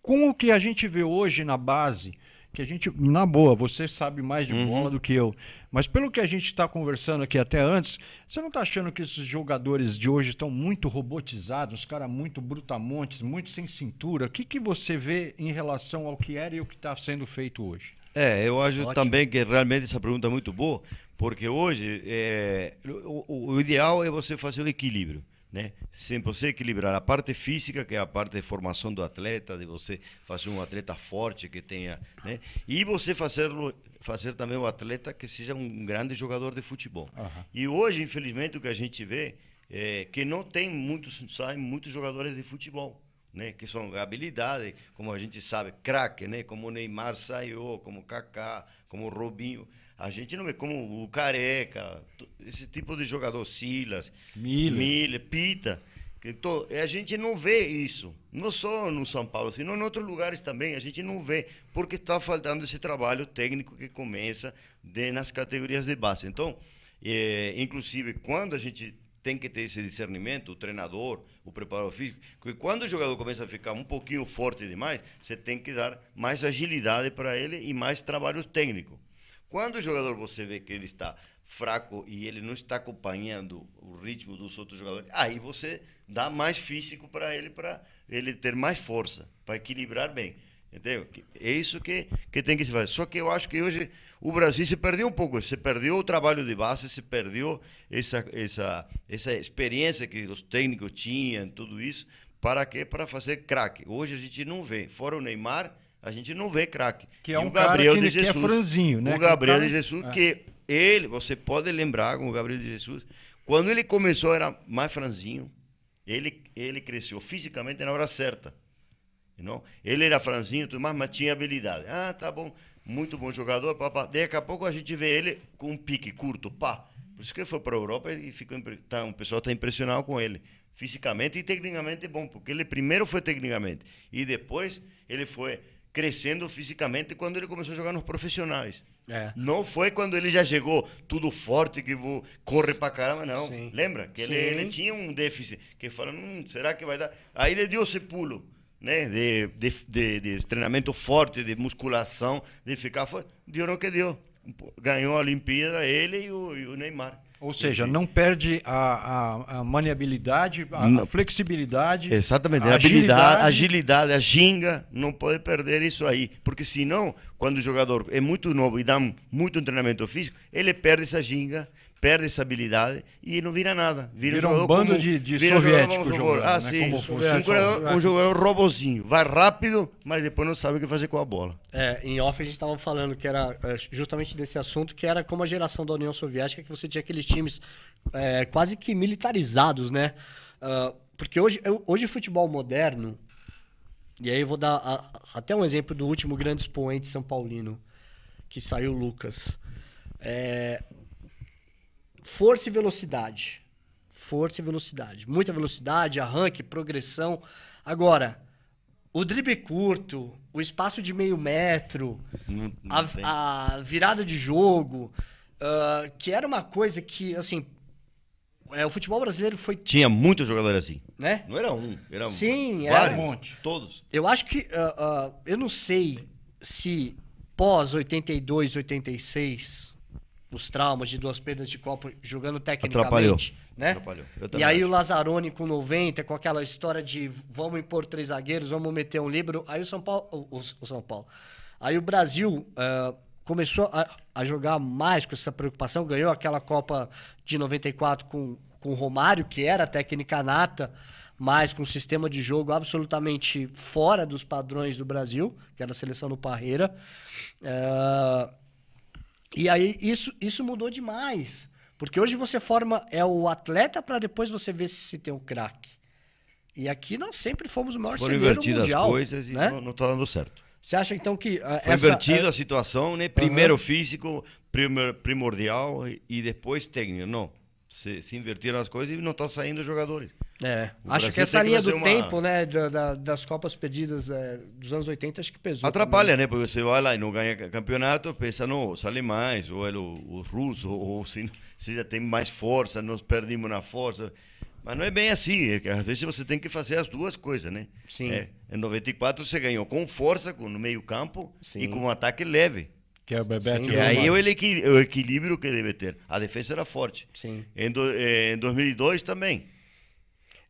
com o que a gente vê hoje na base? que a gente, na boa, você sabe mais de uhum. bola do que eu. Mas pelo que a gente está conversando aqui até antes, você não está achando que esses jogadores de hoje estão muito robotizados, os caras muito brutamontes, muito sem cintura? O que, que você vê em relação ao que era e o que está sendo feito hoje? É, eu acho Ótimo. também que realmente essa pergunta é muito boa, porque hoje é, o, o ideal é você fazer o equilíbrio né? Sempre você equilibrar a parte física, que é a parte de formação do atleta, de você fazer um atleta forte que tenha, né? E você fazer fazer também o atleta que seja um grande jogador de futebol. Uhum. E hoje, infelizmente, o que a gente vê é que não tem muitos saem muitos jogadores de futebol. Né, que são habilidades, como a gente sabe, craque, né, como Neymar saiu, como Kaká, como Robinho. A gente não vê como o Careca, esse tipo de jogador, Silas, Miller, Miller Pita. a gente não vê isso, não só no São Paulo, sino em outros lugares também, a gente não vê, porque está faltando esse trabalho técnico que começa de, nas categorias de base. Então, é, inclusive, quando a gente tem que ter esse discernimento, o treinador, o preparador físico, quando o jogador começa a ficar um pouquinho forte demais, você tem que dar mais agilidade para ele e mais trabalho técnico. Quando o jogador você vê que ele está fraco e ele não está acompanhando o ritmo dos outros jogadores, aí você dá mais físico para ele, para ele ter mais força, para equilibrar bem. Entendeu? É isso que, que tem que se fazer. Só que eu acho que hoje o Brasil se perdeu um pouco. Se perdeu o trabalho de base, se perdeu essa, essa, essa experiência que os técnicos tinham, tudo isso. Para quê? Para fazer craque. Hoje a gente não vê. Fora o Neymar, a gente não vê craque. Que é um e o Gabriel cara que, de Jesus, que é franzinho, né? O Gabriel de tá- Jesus, é. que ele, você pode lembrar com o Gabriel de Jesus, quando ele começou era mais franzinho. Ele, ele cresceu fisicamente na hora certa. Não? Ele era franzinho, tudo mais, mas tinha habilidade. Ah, tá bom, muito bom jogador, papá. Daqui a pouco a gente vê ele com um pique curto, pá. Por isso que ele foi para a Europa e ficou, tá, o pessoal está impressionado com ele. Fisicamente e tecnicamente bom, porque ele primeiro foi tecnicamente e depois ele foi crescendo fisicamente quando ele começou a jogar nos profissionais. É. Não foi quando ele já chegou tudo forte, que vou, corre pra caramba, não. Sim. Lembra? Que ele, ele, tinha um déficit, que falando, hum, será que vai dar? Aí ele deu esse pulo, né? De, de, de, de treinamento forte, de musculação, de ficar forte. Deu o que deu. Ganhou a Olimpíada, ele e o, e o Neymar. Ou seja, não perde a, a, a a, a, flexibilidade. Exatamente, a agilidade, agilidade, a ginga, não pode perder isso aí. Porque senão, quando o jogador é muito novo e dá muito treinamento físico, ele perde essa ginga, perde essa habilidade e não vira nada. Vira, vira um, um bando como, de, de vira soviético jogador, jogador, ah, né? sim, um, jogador, né? ah, um jogador robozinho. Vai rápido, mas depois não sabe o que fazer com a bola. É, em off a gente estava falando que era é, justamente desse assunto, que era como a geração da União Soviética, que você tinha aqueles times é, quase que militarizados, né? Uh, porque hoje, hoje o futebol moderno, e aí eu vou dar a, até um exemplo do último grande expoente São Paulino, que saiu Lucas. É, Força e velocidade. Força e velocidade. Muita velocidade, arranque, progressão. Agora, o drible curto, o espaço de meio metro, não, não a, a, virada de jogo, uh, que era uma coisa que, assim, é, o futebol brasileiro foi. Tinha muitos jogadores assim. Né? Não era um, era Sim, vários, era um monte. Todos. Eu acho que. Uh, uh, eu não sei se pós 82, 86, os traumas de duas perdas de copo jogando tecnicamente. Atrapalhou. Né? Atrapalhou. E aí acho. o Lazzaroni com 90, com aquela história de vamos impor três zagueiros, vamos meter um livro. Aí o São Paulo. O, o São Paulo. Aí o Brasil uh, começou a, a, jogar mais com essa preocupação, ganhou aquela Copa de 94 com, com o Romário, que era técnica nata, mas com um sistema de jogo absolutamente fora dos padrões do Brasil, que era a seleção do Parreira. Uh, e aí isso, isso mudou demais. Porque hoje você forma é o atleta para depois você ver se, se tem o um craque. E aqui nós sempre fomos o maior Foram celeiro mundial. as coisas né? e não está dando certo. Você acha então que uh, Foi essa, invertida uh, a situação, né? Primeiro uh -huh. físico, primordial e depois técnico. Não se, se invertiram as coisas e não está saindo jogadores. É, o acho que essa linha que do uma... tempo, né, da, da, das Copas perdidas é, dos anos 80, acho que pesou. Atrapalha, também. né, porque você vai lá e não ganha campeonato, pensa, não, os alemães, ou o russo ou se, se já tem mais força, nós perdemos na força. Mas não é bem assim, é às vezes você tem que fazer as duas coisas, né? Sim. É, em 94 você ganhou com força, com, no meio campo, Sim. e com um ataque leve. Que é o Bebeto. Sim, e aí é o, é o, equilíbrio que deve ter. A defesa era forte. Sim. Em, do, eh, em 2002 também.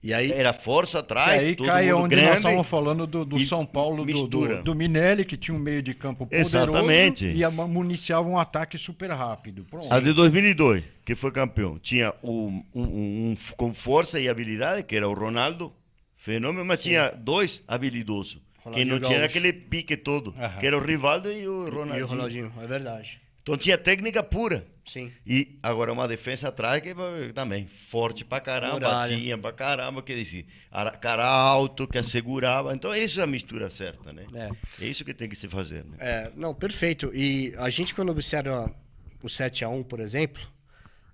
E aí, era força atrás, e aí todo cai mundo onde grande. Nós estamos falando do, do São Paulo, do, do, do, Minelli, que tinha um meio de campo poderoso Exatamente. e municiava um ataque super rápido. Pronto. A de 2002, que foi campeão, tinha um, um, um, um com força e habilidade, que era o Ronaldo, fenômeno, mas Sim. tinha dois habilidosos. Ronaldinho Quem não tinha aquele pique todo, que era o Rivaldo e o Ronaldinho. E o Ronaldinho, é verdade. Então tinha técnica pura. Sim. E agora uma defesa atrás que é também, forte pra caramba, batinha pra caramba, que dizer, cara alto, que assegurava. Então isso é a mistura certa, né? É, é isso que tem que se fazer, né? É, não, perfeito. E a gente quando observa o 7 a 1 por exemplo,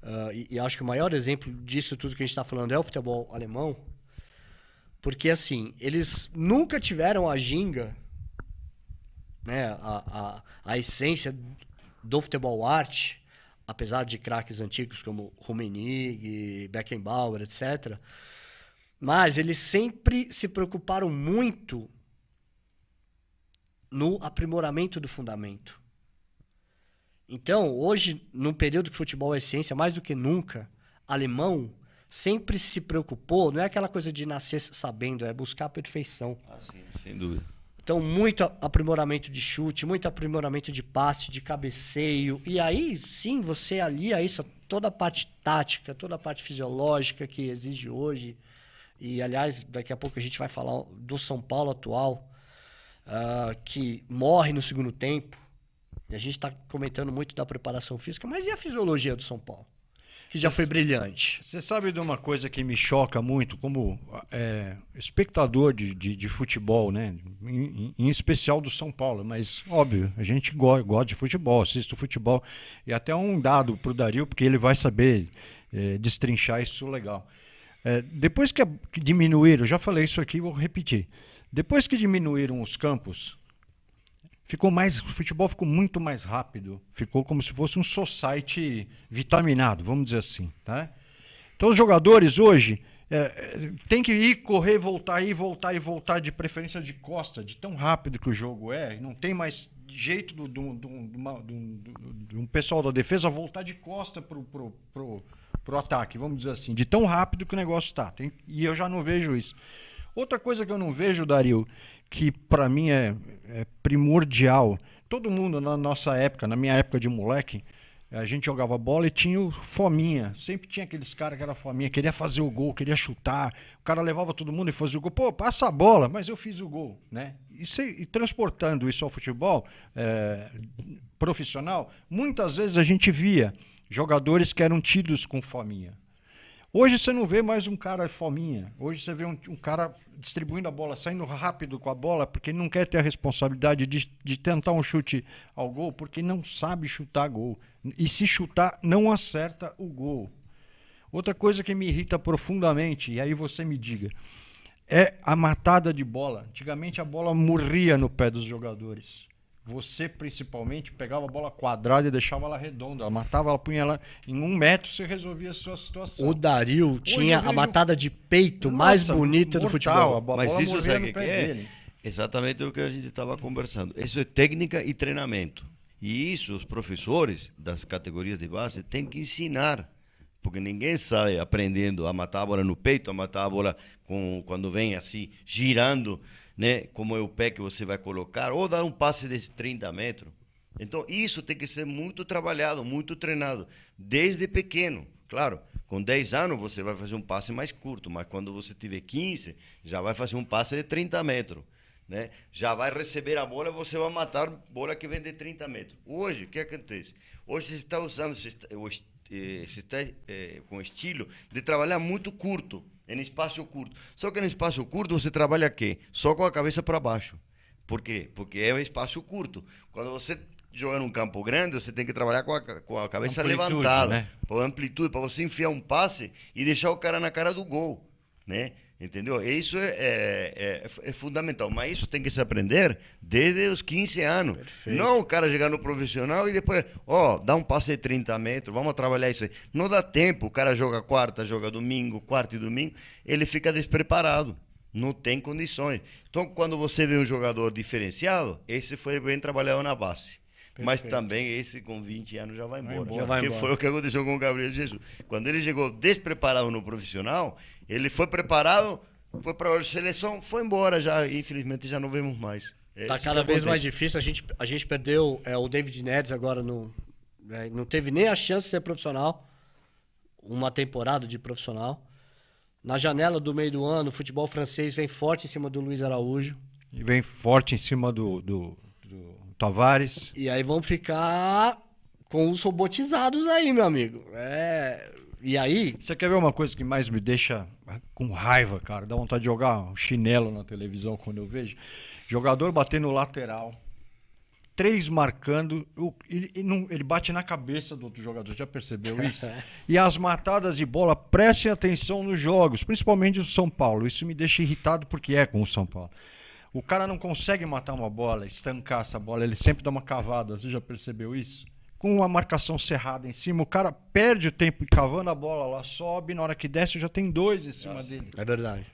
uh, e, e acho que o maior exemplo disso tudo que a gente está falando é o futebol alemão, porque, assim, eles nunca tiveram a ginga, né, a, a, a essência do futebol arte, apesar de craques antigos como Rummenigge, Beckenbauer, etc. Mas eles sempre se preocuparam muito no aprimoramento do fundamento. Então, hoje, num período que futebol é ciência, mais do que nunca, alemão sempre se preocupou, não é aquela coisa de nascer sabendo, é buscar a perfeição. Ah, sim, sem dúvida. Então, muito aprimoramento de chute, muito aprimoramento de passe, de cabeceio. E aí, sim, você alia isso a toda a parte tática, toda a parte fisiológica que exige hoje. E, aliás, daqui a pouco a gente vai falar do São Paulo atual, uh, que morre no segundo tempo. E a gente está comentando muito da preparação física, mas e a fisiologia do São Paulo? que já foi brilhante. Você sabe de uma coisa que me choca muito, como é, espectador de, de, de, futebol, né? Em, em, especial do São Paulo, mas óbvio, a gente gosta de futebol, assiste futebol. E até um dado para o Dario, porque ele vai saber é, destrinchar isso legal. É, depois que, que diminuíram, já falei isso aqui, vou repetir. Depois que diminuíram os campos, ficou mais o futebol ficou muito mais rápido ficou como se fosse um society vitaminado vamos dizer assim tá então os jogadores hoje é, é tem que ir correr voltar ir voltar e voltar de preferência de costa de tão rápido que o jogo é não tem mais jeito do, do, do, do um pessoal da defesa voltar de costa pro, pro, pro, pro ataque vamos dizer assim de tão rápido que o negócio está e eu já não vejo isso outra coisa que eu não vejo Dario que para mim é, é, primordial. Todo mundo na nossa época, na minha época de moleque, a gente jogava bola e tinha o fominha. Sempre tinha aqueles caras que era fominha, queria fazer o gol, queria chutar. O cara levava todo mundo e fazia o gol. Pô, passa a bola, mas eu fiz o gol, né? E, se, e transportando isso ao futebol é, profissional, muitas vezes a gente via jogadores que eram tidos com fominha. Hoje você não vê mais um cara fominha. Hoje você vê um, um, cara distribuindo a bola, saindo rápido com a bola, porque não quer ter a responsabilidade de, de tentar um chute ao gol, porque não sabe chutar gol. E se chutar, não acerta o gol. Outra coisa que me irrita profundamente, e aí você me diga, é a matada de bola. Antigamente a bola morria no pé dos jogadores você principalmente pegava a bola quadrada e deixava ela redonda. Ela matava, ela punha ela em um metro você resolvia a sua situação. O Daril tinha a matada de peito Nossa, mais bonita mortal, do futebol. Bola, Mas bola isso sabe que é? Exatamente o que a gente estava conversando. Isso é técnica e treinamento. E isso os professores das categorias de base têm que ensinar. Porque ninguém sai aprendendo a matar a bola no peito, a matar a bola com, quando vem assim, girando né? Como é o pé que você vai colocar, ou dar um passe de 30 metros. Então, isso tem que ser muito trabalhado, muito treinado, desde pequeno. Claro, com 10 anos você vai fazer um passe mais curto, mas quando você tiver 15, já vai fazer um passe de 30 metros. Né? Já vai receber a bola, você vai matar bola que vem de 30 metros. Hoje, o que acontece? Hoje você está usando, você está, você eh, está é, com estilo de trabalhar muito curto em espaço curto. Só que em espaço curto você trabalha quê? Só com a cabeça para baixo. Por quê? Porque é um espaço curto. Quando você joga num campo grande, você tem que trabalhar com a, com a cabeça amplitude, levantada, né? por amplitude, para você enfiar um passe e deixar o cara na cara do gol, né? Entendeu? Isso é, é, é, é, fundamental, mas isso tem que se aprender desde os 15 anos. Perfeito. Não o cara chegar no profissional e depois, ó, dá um passe de 30 metros, vamos trabalhar isso aí. Não dá tempo, o cara joga quarta, joga domingo, quarta e domingo, ele fica despreparado, não tem condições. Então, quando você vê um jogador diferenciado, esse foi bem trabalhado na base. Perfeito. Mas também esse com 20 anos já vai embora. Vai embora. Já vai embora. que foi o que aconteceu com o Gabriel Jesus. Quando ele chegou despreparado no profissional, ele foi preparado, foi para a seleção, foi embora já, infelizmente já não vemos mais. Está é, cada vez mais difícil. A gente, a gente perdeu é, o David Neres agora no. É, não teve nem a chance de ser profissional. Uma temporada de profissional. Na janela do meio do ano, o futebol francês vem forte em cima do Luiz Araújo. E vem forte em cima do, do, do Tavares. E aí vão ficar com os robotizados aí, meu amigo. É, e aí, você quer ver uma coisa que mais me deixa ah, com raiva, cara? Dá vontade de jogar um chinelo na televisão quando eu vejo. Jogador batendo lateral. Três marcando, ele, bate na cabeça do outro jogador, já percebeu isso? e as matadas de bola, prestem atenção nos jogos, principalmente do São Paulo. Isso me deixa irritado porque é com o São Paulo. O cara não consegue matar uma bola, estancar essa bola, ele sempre dá uma cavada, você já percebeu isso? com uma marcação cerrada em cima, o cara perde o tempo cavando a bola, ela sobe, na hora que desce já tem dois em cima Nossa, dele. É verdade.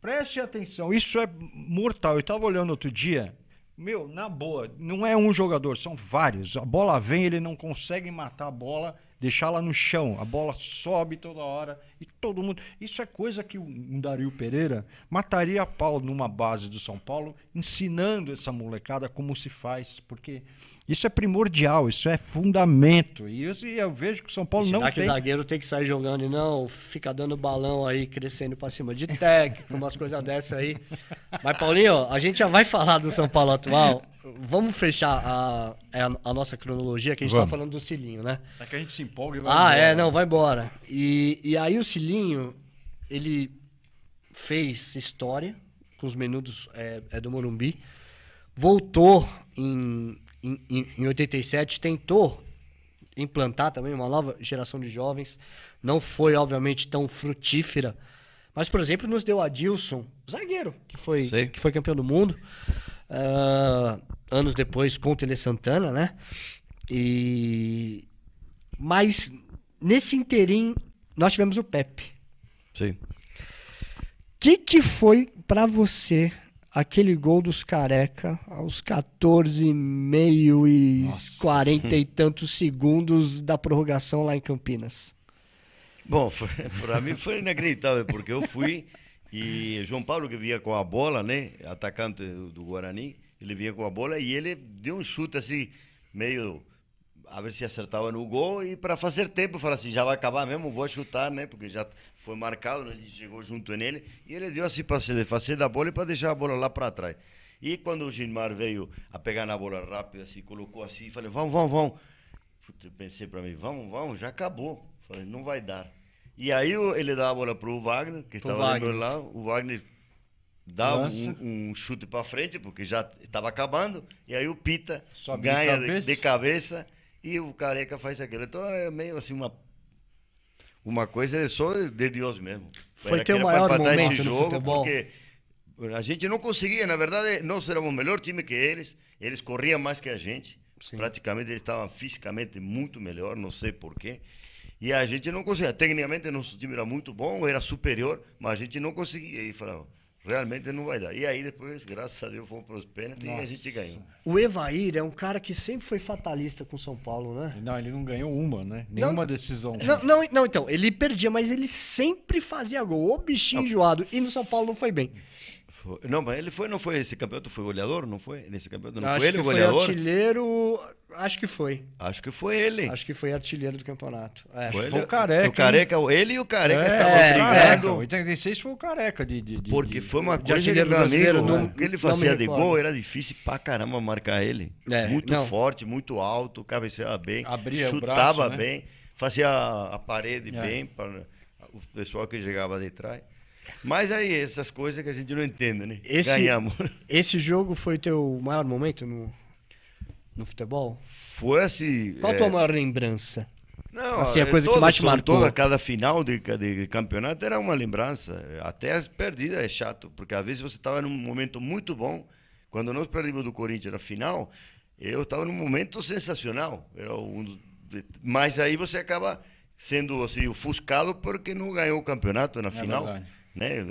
Preste atenção, isso é mortal. Eu estava olhando outro dia, meu, na boa, não é um jogador, são vários. A bola vem, ele não consegue matar a bola, deixá-la no chão. A bola sobe toda hora e todo mundo. Isso é coisa que o Dario Pereira mataria a pau numa base do São Paulo, ensinando essa molecada como se faz, porque isso é primordial, isso é fundamento. E eu, eu vejo que o São Paulo não que tem. que zagueiro tem que sair jogando e não ficar dando balão aí, crescendo para cima de técnico, umas coisas dessas aí. Mas, Paulinho, a gente já vai falar do São Paulo atual. Vamos fechar a, é a, nossa cronologia, que a gente está tá falando do Cilinho, né? É que a gente se empolga e vai Ah, é, embora. é, não, vai embora. E, e aí o Cilinho, ele fez história com os menudos é, é do Morumbi. Voltou em em, em 87, tentou implantar também uma nova geração de jovens. Não foi, obviamente, tão frutífera. Mas, por exemplo, nos deu Adilson, zagueiro, que foi, que foi campeão do mundo. Uh, anos depois com o Tele Santana, né? E... Mas nesse interim, nós tivemos o Pepe. Sim. O que, que foi para você aquele gol dos careca aos 14 meio e Nossa. 40 e tantos segundos da prorrogação lá em Campinas. Bom, para mim foi inacreditável, porque eu fui e João Paulo que vinha com a bola, né, atacante do Guarani, ele vinha com a bola e ele deu um chute assim meio a ver se acertava no gol e para fazer tempo, falou assim, já vai acabar mesmo, vou chutar, né, porque já foi marcado, né? ele chegou junto nele e ele deu assim para se desfazer da bola e para deixar a bola lá para trás. E quando o Gilmar veio a pegar na bola rápido, assim, colocou assim, falei, vamos, vamos, vamos. Puta, pensei para mim, vamos, vamos, já acabou. Falei, não vai dar. E aí ele dá a bola pro Wagner, que estava lá, o Wagner dá um, um, chute para frente, porque já estava acabando, e aí o Pita Sobe ganha de cabeça. De, de cabeça e o Careca faz aquilo. Então é meio assim uma uma coisa é só de Deus mesmo. Foi Era teu é maior momento esse jogo porque a gente não conseguia, na verdade, nós éramos o melhor time que eles, eles corriam mais que a gente. Sim. Praticamente eles estavam fisicamente muito melhor, não sei porquê. E a gente não conseguia. Tecnicamente, nosso time era muito bom, era superior, mas a gente não conseguia. E falava, realmente não vai dar. E aí depois, graças a Deus, fomos para os pênaltis Nossa. e a gente ganhou. O Evair é um cara que sempre foi fatalista com São Paulo, né? Não, ele não ganhou uma, né? Nenhuma não, decisão. Não, não, não, então, ele perdia, mas ele sempre fazia gol. O bichinho enjoado. E no São Paulo não foi bem. Foi, não, mas ele foi, não foi esse campeonato, foi goleador, não foi? Nesse campeonato, não acho foi ele o goleador? Foi artilheiro, acho que foi. Acho que foi ele. Acho que foi artilheiro do campeonato. É, foi, foi, o Careca. O Careca, ele e o Careca é, estavam é, brigando. 86 foi o Careca de... de, de Porque foi uma de coisa, de Brasileiro, amigo, que ele fazia de gol, era difícil pra caramba marcar ele. É, muito não. forte, muito alto, cabeceava bem, Abria chutava braço, né? bem, fazia a, parede é. bem, para o pessoal que chegava de trás. Mas aí, essas coisas que a gente não entende, né? Esse, Ganhamos. Esse jogo foi teu maior momento no, no futebol? Foi assim. Qual a tua é, maior lembrança? Não, assim, a é, coisa é, que mais te marcou. Toda, cada final de, de campeonato era uma lembrança. Até as perdidas é chato, porque às vezes você estava num momento muito bom. Quando nós perdemos do Corinthians na final, eu estava num momento sensacional. Era um, mas aí você acaba sendo assim, ofuscado porque não ganhou o campeonato na é final. Verdade né?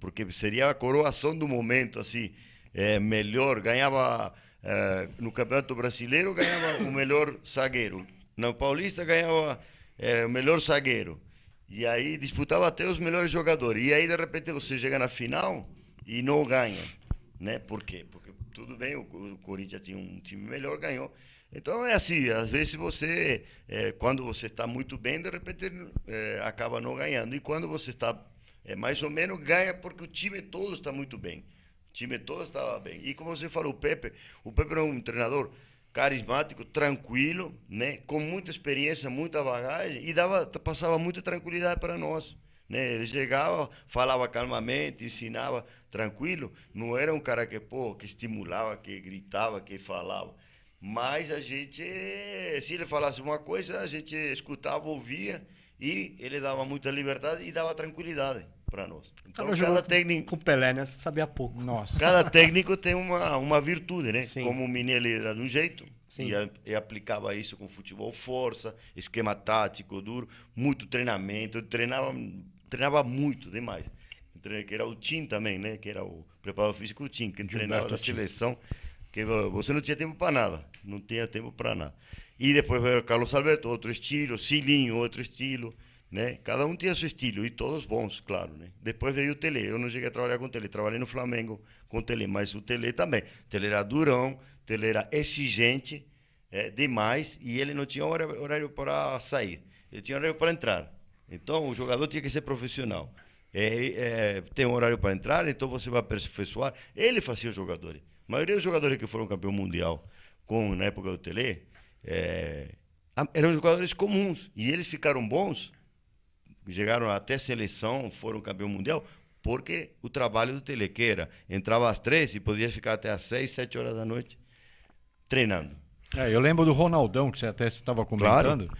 Porque seria a coroação do momento, assim, é, melhor, ganhava é, no Campeonato Brasileiro, ganhava o melhor zagueiro, na Paulista ganhava é, o melhor zagueiro, e aí disputava até os melhores jogadores, e aí de repente você chega na final e não ganha, né? Por quê? Porque tudo bem, o, Corinthians tinha um time melhor, ganhou, então é assim, às vezes você, é, quando você está muito bem, de repente é, acaba não ganhando. E quando você está é mais ou menos ganha porque o time todo está muito bem. O time todo estava bem. E como você falou, o Pepe, o Pepe é um treinador carismático, tranquilo, né? Com muita experiência, muita bagagem e dava passava muita tranquilidade para nós. Né? Ele chegava, falava calmamente, ensinava tranquilo. Não era um cara que, pô, que estimulava, que gritava, que falava. Mas a gente, se ele falasse uma coisa, a gente escutava, ouvia e ele dava muita liberdade e dava tranquilidade para nós. Então, Ela cada técnico. Com o Pelé, né? Você sabia pouco. Nossa. Cada técnico tem uma, uma virtude, né? Sim. Como o Minelli era de um jeito. Sim. E, e aplicava isso com futebol força, esquema tático duro, muito treinamento. Eu treinava, treinava muito demais. Que era o Tim também, né? Que era o preparador físico, o Tim, que Gilberto treinava da seleção. Que você não tinha tempo para nada. Não tinha tempo para nada. E depois veio o Carlos Alberto, outro estilo, Silinho, outro estilo. Né? Cada um tinha seu estilo e todos bons, claro, né? Depois veio o Tele, eu não cheguei a trabalhar com o Tele, trabalhei no Flamengo com o Tele, mas o Tele também. O Tele era durão, o Tele era exigente é, demais e ele não tinha horário, horário para sair, ele tinha horário para entrar. Então o jogador tinha que ser profissional. É, é, tem um horário para entrar, então você vai aperfeiçoar. Ele fazia os jogadores. A maioria dos jogadores que foram campeão mundial com, na época do Tele é, eram jogadores comuns e eles ficaram bons chegaram até seleção, foram campeão mundial, porque o trabalho do Telequeira. Entrava às três e podia ficar até às seis, sete horas da noite treinando. É, eu lembro do Ronaldão, que você até estava comentando. Claro.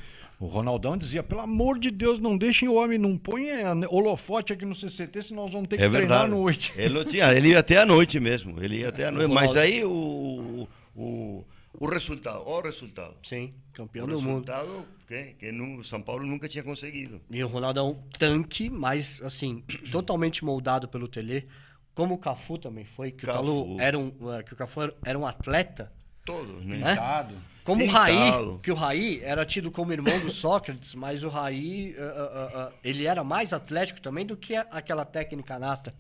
O Ronaldão dizia, pelo amor de Deus, não deixem o homem, não ponha é, né, holofote aqui no CCT, senão nós vamos ter que é treinar à noite. Ele, tinha, ele ia até à noite mesmo, ele ia até à é, noite. Mas aí o, o, o resultado, o resultado. Sim, campeão o do mundo. mundo. resultado que, o São Paulo nunca tinha conseguido. E o Ronaldo é um tanque, mas assim, totalmente moldado pelo Tele, como o Cafu também foi, que Cafu. o era um, é, que o Cafu era um atleta. todo né? né? Pintado. Como Pintado. o Raí, que o Raí era tido como irmão do Sócrates, mas o Raí, uh, uh, uh, ele era mais atlético também do que aquela técnica nata.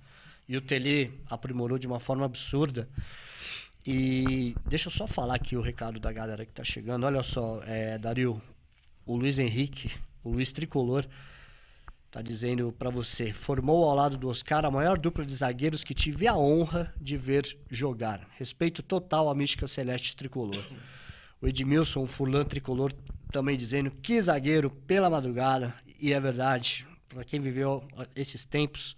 E o Tele aprimorou de uma forma absurda. E deixa eu só falar aqui o recado da galera que tá chegando. Olha só, é, Dario, o Luiz Henrique, o Luiz Tricolor, tá dizendo para você: formou ao lado do Oscar a maior dupla de zagueiros que tive a honra de ver jogar. Respeito total à mística celeste tricolor. O Edmilson, o Fulan tricolor, também dizendo: que zagueiro pela madrugada. E é verdade, para quem viveu esses tempos,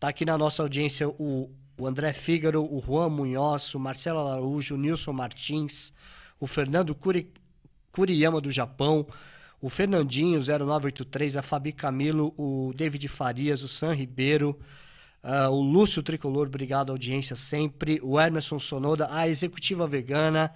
tá aqui na nossa audiência o o André Fígaro, o Juan Munhoz, o Marcelo Araújo, o Nilson Martins, o Fernando Curi, do Japão, o Fernandinho 0983, a Fabi Camilo, o David Farias, o Sam Ribeiro, uh, o Lúcio Tricolor, obrigado audiência sempre, o Emerson Sonoda, a Executiva Vegana,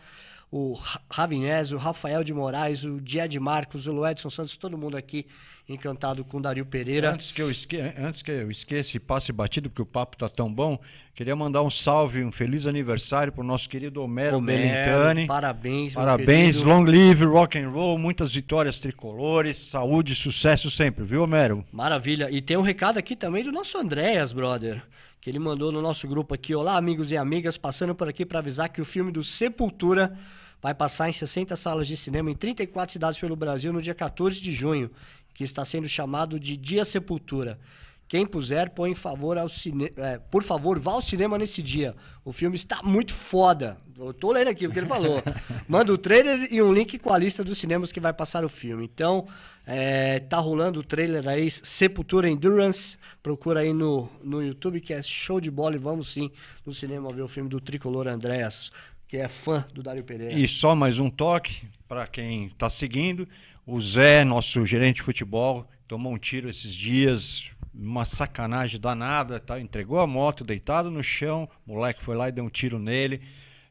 o Ravinés, o Rafael de Moraes, o Dia Marcos, o Luedson Santos, todo mundo aqui encantado com o Dario Pereira. Antes que eu, esque... Antes que eu esqueça e passe batido, porque o papo tá tão bom, queria mandar um salve, um feliz aniversário pro nosso querido Homero, Homero Belintani. Parabéns, Parabéns, long live, rock and roll, muitas vitórias tricolores, saúde, sucesso sempre, viu, Homero? Maravilha. E tem um recado aqui também do nosso Andréas, brother que ele mandou no nosso grupo aqui. Olá, amigos e amigas, passando por aqui para avisar que o filme do Sepultura vai passar em 60 salas de cinema em 34 cidades pelo Brasil no dia 14 de junho, que está sendo chamado de Dia Sepultura. Quem puser, põe em favor ao cine... É, por favor, vá ao cinema nesse dia. O filme está muito foda. Eu tô lendo aqui o que ele falou. Manda o trailer e um link com a lista dos cinemas que vai passar o filme. Então, é, tá rolando o trailer aí, Sepultura Endurance. Procura aí no, no YouTube que é show de bola e vamos sim no cinema ver o filme do Tricolor Andréas que é fã do Dário Pereira. E só mais um toque para quem está seguindo. O Zé, nosso gerente de futebol, tomou um tiro esses dias, uma sacanagem danada, tá? entregou a moto deitado no chão, o moleque foi lá e deu um tiro nele.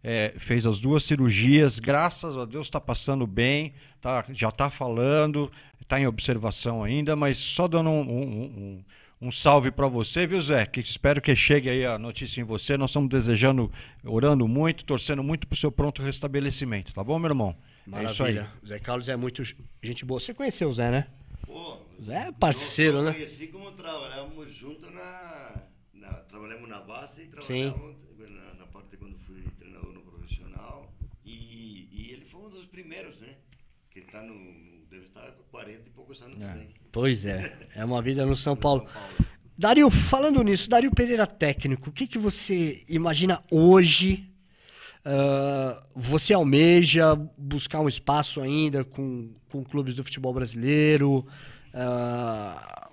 É, fez as duas cirurgias, graças a Deus está passando bem, tá, já está falando, está em observação ainda, mas só dando um, um, um, um salve para você, viu, Zé? Que espero que chegue aí a notícia em você. Nós estamos desejando, orando muito, torcendo muito para o seu pronto restabelecimento, tá bom, meu irmão? Maravilha. É isso aí. O Zé Carlos é muito gente boa. Você conheceu o Zé, né? Pô, Zé é parceiro, eu, eu né? Conheci como trabalhamos junto na, na trabalhamos na base e trabalhamos na, na, parte quando fui treinador no profissional. E, e ele foi um dos primeiros, né? Que está no com 40 e poucos anos é. também. Pois é, é uma vida no São, Paulo. Dario, falando nisso, Dario Pereira técnico, o que, que você imagina hoje? Uh, você almeja buscar um espaço ainda com, com clubes do futebol brasileiro? Uh,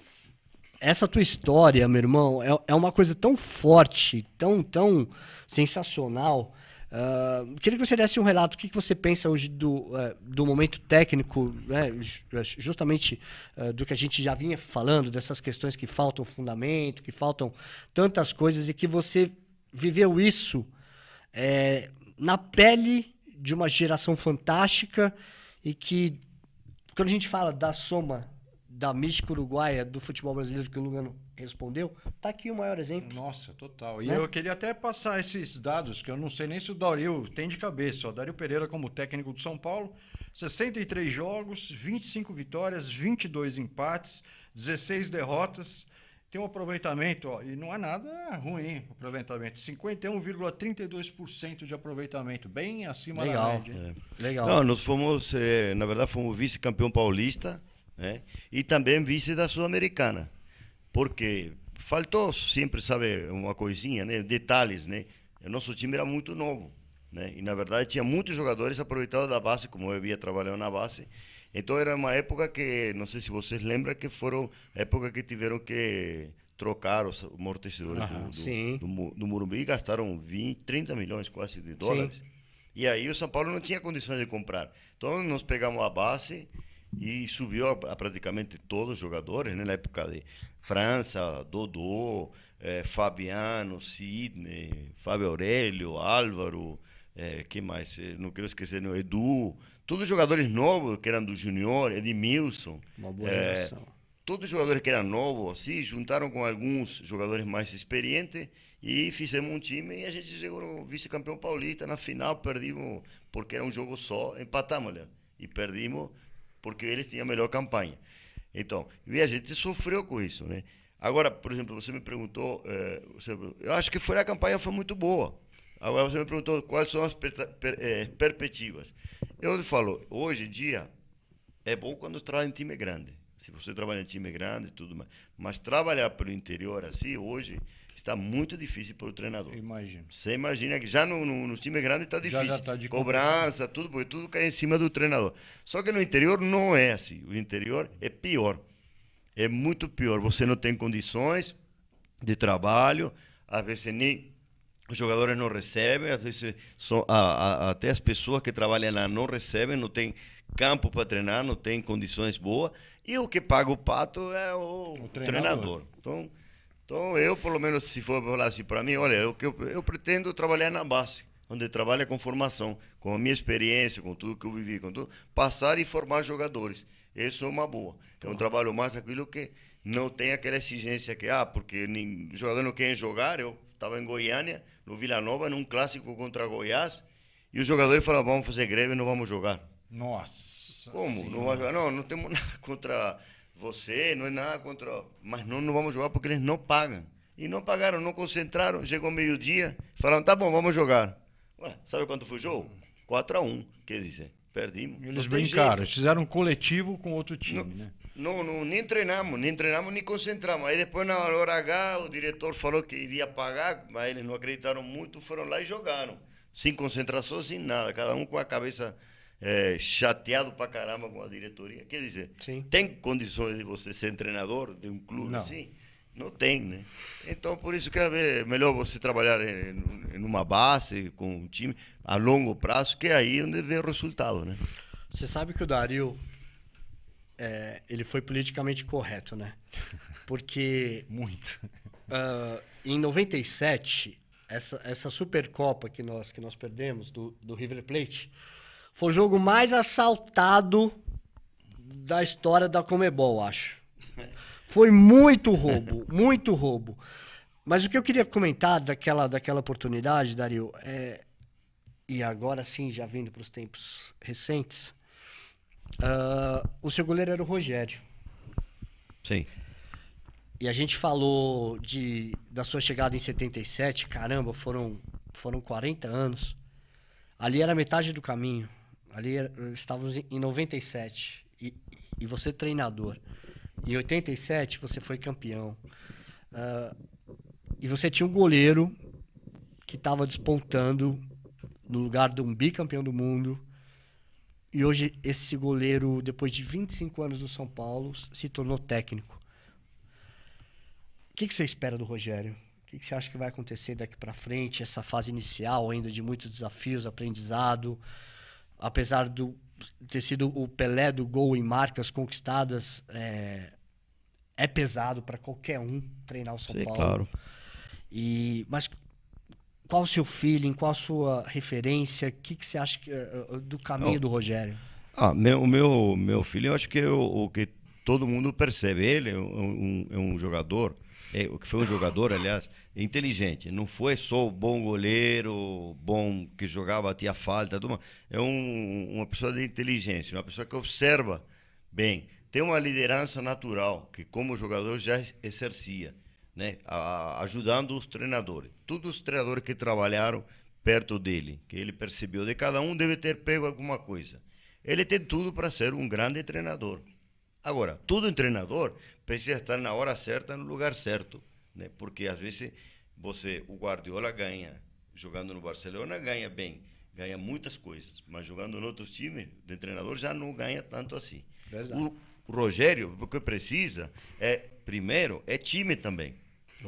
essa tua história, meu irmão, é, é uma coisa tão forte, tão, tão sensacional Uh, queria que você desse um relato, o que, que você pensa hoje do, uh, do momento técnico, né, eh, justamente uh, do que a gente já vinha falando, dessas questões que faltam fundamento, que faltam tantas coisas, e que você viveu isso é, na pele de uma geração fantástica e que, quando a gente fala da soma da mística uruguaia do futebol brasileiro que o Lugano respondeu, tá aqui o maior exemplo. Nossa, total. E né? eu queria até passar esses dados, que eu não sei nem se o Dario tem de cabeça. O Dario Pereira, como técnico do São Paulo, 63 jogos, 25 vitórias, 22 empates, 16 derrotas. Tem um aproveitamento, ó, e não é nada ruim o aproveitamento, 51,32% de aproveitamento, bem acima Legal, da média. É. Legal. Não, nós fomos, eh, na verdade, fomos vice-campeão paulista né? e também vice da Sul-Americana porque faltou sempre, sabe, uma coisinha, né? Detalhes, né? O nosso time era muito novo, né? E na verdade tinha muitos jogadores aproveitados da base, como eu havia trabalhado na base. Então era uma época que, não sei se vocês lembram, que foram época que tiveram que trocar os amortecedores do, do, do, do, Murumbi e gastaram 20, 30 milhões quase de dólares. Sim. E aí o São Paulo não tinha condições de comprar. Então nós pegamos a base e subiu a, a praticamente todos os jogadores, né? na época de França, Dodô, eh, Fabiano, Sidney, Fábio Aurélio, Álvaro, eh, que quem mais? Eh, não quero esquecer, não, né? Edu, todos jogadores novos que eram do Junior, Edmilson. Uma boa eh, Todos os jogadores que eram novos, assim, juntaram com alguns jogadores mais experientes e fizemos um time e a gente chegou no vice-campeão paulista. Na final perdimos, porque era um jogo só, empatamos, aliás, e perdimos porque eles tinham a melhor campanha. Então, e a gente sofreu com isso, né? Agora, por exemplo, você me perguntou, é, você, eu acho que foi a campanha foi muito boa. Agora você me perguntou quais são as per, per, eh, é, perspectivas. Eu falo, hoje em dia é bom quando trabalha em time grande. Se você trabalha em time grande, e tudo mais. Mas trabalhar para o interior assim hoje está muito difícil para o treinador. Imagino. Você imagina que já no, no, no time está difícil. Já, já tá de Cobrança, tudo, porque tudo cai em cima do treinador. Só que no interior não é assim. O interior é pior. É muito pior. Você não tem condições de trabalho, às vezes nem os jogadores não recebem, às vezes a, a, até as pessoas que trabalham lá não recebem, não tem campo para treinar, não tem condições boas. E o que paga o pato é o, o treinador. treinador. Então então, eu, pelo menos, se for falar assim para mim, olha, eu, eu, eu pretendo trabalhar na base, onde trabalha com formação, com a minha experiência, com tudo que eu vivi, com tudo, passar e formar jogadores. Isso é uma boa. É um tá. trabalho mais tranquilo que não tem aquela exigência que, ah, porque nem, jogando quem jogar, eu estava em Goiânia, no Vila Nova, num clássico contra Goiás, e os jogadores falaram, vamos fazer greve, não vamos jogar. Nossa. Como? Senhora. Não, vai não, não temos nada contra você, não é nada contra. Mas não, não vamos jogar porque eles não pagam. E não pagaram, não concentraram. Chegou meio-dia, falaram: tá bom, vamos jogar. Ué, sabe quanto foi o jogo? 4x1, quer dizer. Perdimos. Eles brincaram, fizeram um coletivo com outro time, não, né? Não, não, nem treinamos, nem treinamos, nem concentramos. Aí depois, na hora H, o diretor falou que iria pagar, mas eles não acreditaram muito, foram lá e jogaram. Sem concentração, sem nada, cada um com a cabeça é, chateado pra caramba com a diretoria. Quer dizer, Sim. tem condições de você ser treinador de um clube Não. assim? Não tem, né? Então, por isso que é melhor você trabalhar em, em uma base, com um time, a longo prazo, que é aí onde vê o resultado, né? Você sabe que o Dario, é, ele foi politicamente correto, né? Porque... Muito. Uh, em 97, essa, essa Supercopa que nós, que nós perdemos do, do River Plate foi o jogo mais assaltado da história da Comebol, acho. Foi muito roubo, muito roubo. Mas o que eu queria comentar daquela, daquela oportunidade, Dario, é, e agora sim, já vindo para os tempos recentes, uh, o seu goleiro era o Rogério. Sim. E a gente falou de, da sua chegada em 77, caramba, foram, foram 40 anos. Ali era metade do caminho ali estávamos em 97 e, e você treinador. Em 87 você foi campeão. Uh, e você tinha um goleiro que estava despontando no lugar de um bicampeão do mundo. E hoje esse goleiro, depois de 25 anos no São Paulo, se tornou técnico. O que, que você espera do Rogério? O que, que, você acha que vai acontecer daqui para frente? Essa fase inicial ainda de muitos desafios, aprendizado apesar do ter sido o Pelé do gol em marcas conquistadas, é, é pesado para qualquer um treinar o São Sim, Paulo. Claro. E, mas qual o seu feeling, qual a sua referência, o que, que você acha que, é, é, do caminho Não. do Rogério? Ah, meu, meu, meu filho, eu acho que eu, é o que todo mundo percebe, ele é um, é um jogador, é, que foi um jogador, aliás, inteligente. Não foi só bom goleiro, bom que jogava, tinha falta. Tudo. É um, uma pessoa de inteligência, uma pessoa que observa bem. Tem uma liderança natural que, como jogador, já exercia, né? A, ajudando os treinadores. Todos os treinadores que trabalharam perto dele, que ele percebeu de cada um, deve ter pego alguma coisa. Ele tem tudo para ser um grande treinador. Agora, todo treinador precisa estar na hora certa, no lugar certo né? Porque às vezes você, o Guardiola ganha jogando no Barcelona, ganha bem, ganha muitas coisas, mas jogando no outro time, de treinador já não ganha tanto assim. Verdade. O, Rogério, o que precisa é primeiro é time também.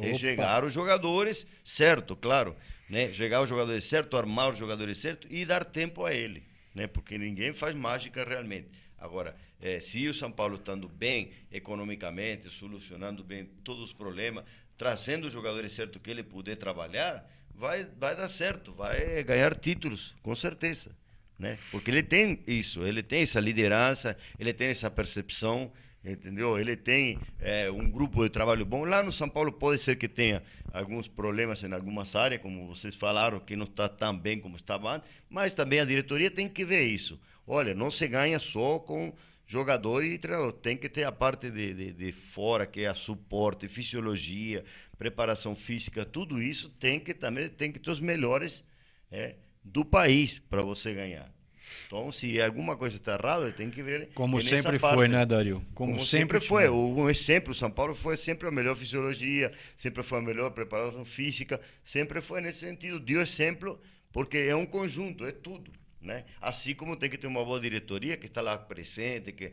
É chegar os jogadores, certo, claro, né? Chegar os jogadores certo, armar os jogadores certo e dar tempo a ele, né? Porque ninguém faz mágica realmente. Agora, eh, se o São Paulo estando bem economicamente, solucionando bem todos os problemas, trazendo os jogadores é certo que ele puder trabalhar, vai, vai dar certo, vai ganhar títulos, com certeza. Né? Porque ele tem isso, ele tem essa liderança, ele tem essa percepção, entendeu? Ele tem é, um grupo de trabalho bom. Lá no São Paulo pode ser que tenha alguns problemas em algumas áreas, como vocês falaram, que não está tão bem como estava antes, mas também a diretoria tem que ver isso. Olha, não se ganha só com jogador e treinador. Tem que ter a parte de, de, de, fora, que é a suporte, fisiologia, preparação física, tudo isso tem que também tem que ter os melhores é, do país para você ganhar. Então, se é alguma coisa está errada, tem que ver. Como sempre parte. foi, né, Dario? Como, Como sempre, sempre foi. O, sempre, o São Paulo foi sempre a melhor fisiologia, sempre foi a melhor preparação física, sempre foi nesse sentido. Deu exemplo, porque é um conjunto, é tudo. Né? Assim como tem que ter uma boa diretoria que está lá presente, que é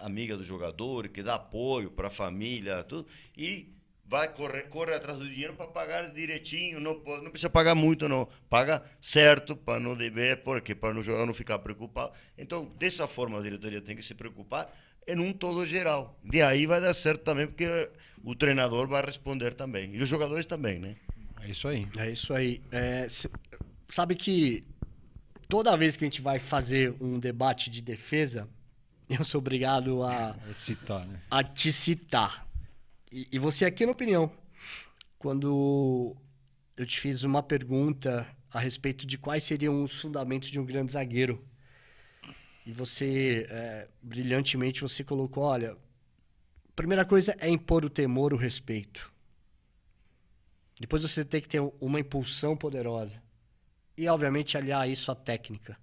amiga do jogador, que dá apoio para a família, tudo, e vai correr, corre atrás do dinheiro para pagar direitinho, não, não precisa pagar muito não, paga certo para não dever, porque para não jogar não ficar preocupado. Então, dessa forma a diretoria tem que se preocupar em um todo geral. De aí vai dar certo também, porque o treinador vai responder também e os jogadores também, né? É isso aí. É isso aí. É, se, sabe que toda vez que a gente vai fazer um debate de defesa, eu sou obrigado a. É, é citar, né? A te citar. E, e você aqui na é opinião. Quando eu te fiz uma pergunta a respeito de quais seriam os fundamentos de um grande zagueiro. E você, é, brilhantemente, você colocou, olha, a primeira coisa é impor o temor, o respeito. Depois você tem que ter uma impulsão poderosa e, obviamente, aliar isso à técnica.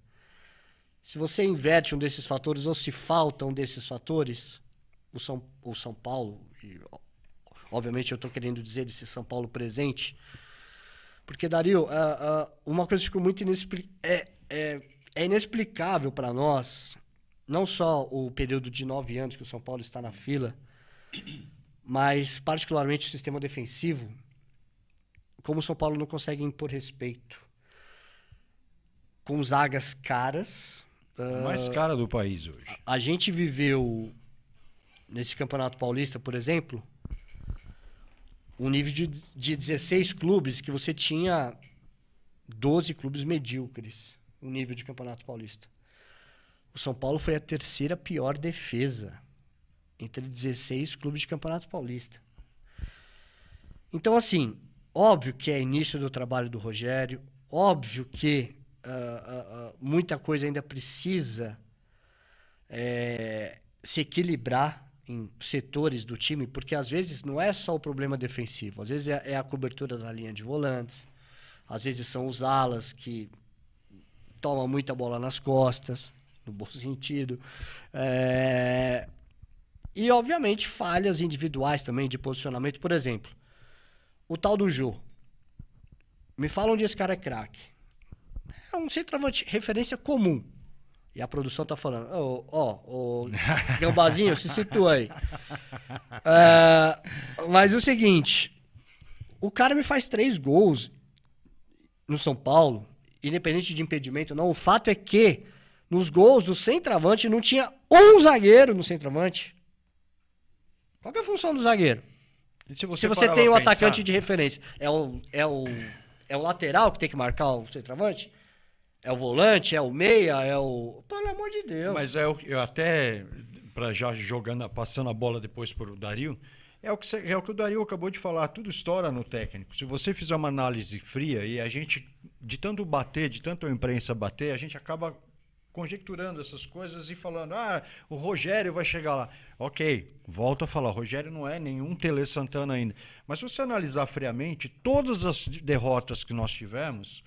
Se você inverte um desses fatores ou se falta um desses fatores, o São, o São Paulo, e, obviamente eu estou querendo dizer esse São Paulo presente, porque, Dario, uh, uh, uma coisa que ficou muito inexplicável. É, é, é inexplicável para nós, não só o período de nove anos que o São Paulo está na fila, mas particularmente o sistema defensivo, como o São Paulo não consegue impor respeito com zagas caras. Uh, mais cara do país hoje. A, gente viveu, nesse Campeonato Paulista, por exemplo, um nível de, de 16 clubes que você tinha 12 clubes medíocres o nível de Campeonato Paulista. O São Paulo foi a terceira pior defesa entre 16 clubes de Campeonato Paulista. Então, assim, óbvio que é início do trabalho do Rogério, óbvio que muita coisa ainda precisa é, se equilibrar em setores do time, porque às vezes não é só o problema defensivo, às vezes é, é a cobertura da linha de volantes, às vezes são os alas que tomam muita bola nas costas, no bom sentido. É, e, obviamente, falhas individuais também de posicionamento. Por exemplo, o tal do Jô. Me fala onde esse cara é craque é um centroavante referência comum. E a produção tá falando, ó, ó, ó Gambazinho, se situa aí. Uh, mas o seguinte, o cara me faz três gols no São Paulo, independente de impedimento não, o fato é que nos gols do centroavante não tinha um zagueiro no centroavante. Qual é a função do zagueiro? Se você, se você tem o atacante de referência, é o, é, o, é o lateral que tem que marcar o centroavante? É o volante, é o meia, é o. Pelo amor de Deus. Mas é o, eu até, para já jogando, passando a bola depois para o Dario, é o, que, é o que o Dario acabou de falar, tudo estoura no técnico. Se você fizer uma análise fria e a gente, de tanto bater, de tanto a imprensa bater, a gente acaba conjecturando essas coisas e falando, ah, o Rogério vai chegar lá. Ok, volto a falar, o Rogério não é nenhum Tele Santana ainda. Mas se você analisar friamente, todas as derrotas que nós tivemos,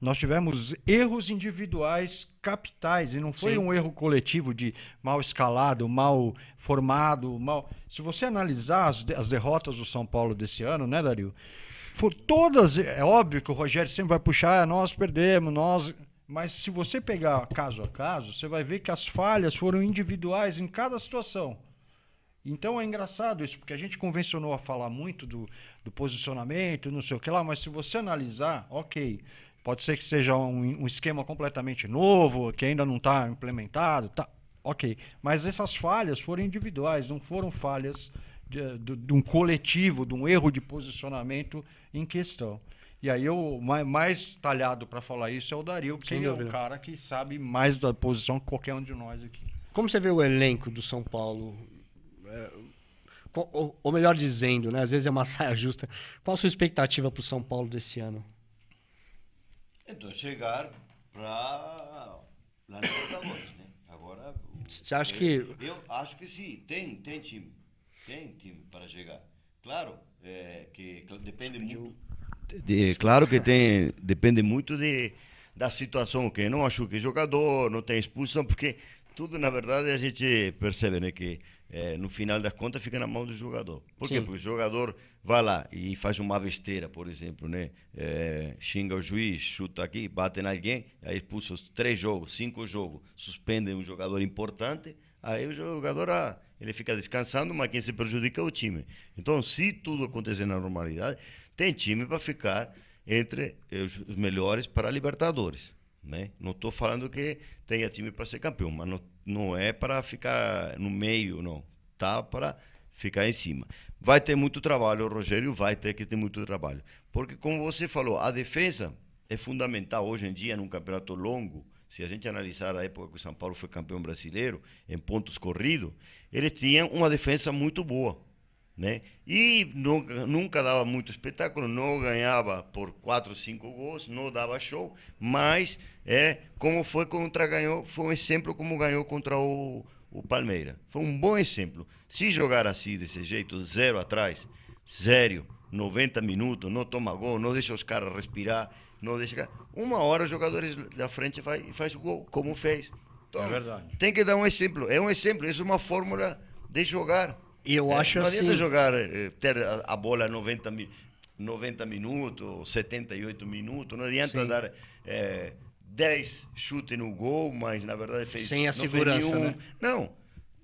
nós tivemos erros individuais capitais, e não foi Sim. um erro coletivo de mal escalado, mal formado, mal. Se você analisar as, as derrotas do São Paulo desse ano, né, Dario? For todas. É óbvio que o Rogério sempre vai puxar, ah, nós perdemos, nós. Mas se você pegar caso a caso, você vai ver que as falhas foram individuais em cada situação. Então é engraçado isso, porque a gente convencionou a falar muito do, do posicionamento, não sei o que lá, mas se você analisar, ok, Pode ser que seja um, um esquema completamente novo, que ainda não está implementado, tá? Ok. Mas essas falhas foram individuais, não foram falhas de, de, de, um coletivo, de um erro de posicionamento em questão. E aí eu mais, mais talhado para falar isso é o Dario, porque ele é o cara que sabe mais da posição que qualquer um de nós aqui. Como você vê o elenco do São Paulo? É, ou, ou, melhor dizendo, né, às vezes é uma saia justa. Qual a sua expectativa para o São Paulo desse ano? Então, chegar para né? Agora. Você acha eu, que. Eu acho que sim, tem, tem time. Tem time para chegar. Claro é, que depende muito. De, claro que tem, depende muito de, da situação, que não que jogador, não tem expulsão, porque tudo, na verdade, a gente percebe né, que é, no final das contas fica na mão do jogador. Por Sim. quê? Porque o jogador vai lá e faz uma besteira, por exemplo, né? É, xinga o juiz, chuta aqui, bate na alguém, aí expulsa os três jogos, cinco jogos, suspende um jogador importante, aí o jogador ah, ele fica descansando, mas quem se prejudica é o time. Então, se tudo acontecer na normalidade, tem time para ficar entre os melhores para Libertadores. Né? Não estou falando que tenha time para ser campeão, mas não não é para ficar no meio, não. Tá para ficar em cima. Vai ter muito trabalho, Rogério, vai ter que ter muito trabalho. Porque, como você falou, a defesa é fundamental hoje em dia num campeonato longo. Se a gente analisar a época que o São Paulo foi campeão brasileiro, em pontos corridos, eles tinham uma defesa muito boa. Né? E nunca, nunca dava muito espetáculo, não ganhava por 4, 5 gols, não dava show, mas é como foi contra ganhou, foi um exemplo como ganhou contra o, o Palmeiras. Foi um bom exemplo. Se jogar assim, desse jeito, zero atrás, sério, 90 minutos, não toma gol, não deixa os caras respirar, não deixa. Uma hora os jogadores da frente faz, faz o gol, como fez. Então, é verdade. Tem que dar um exemplo. É um exemplo, isso é uma fórmula de jogar. Eu é, acho não assim. Não adianta jogar eh, ter a bola 90, 90 minutos, 78 minutos, não adianta Sim. dar. É, eh, 10 chutes no gol, mas na verdade fez. Sem a segurança. Né? Não.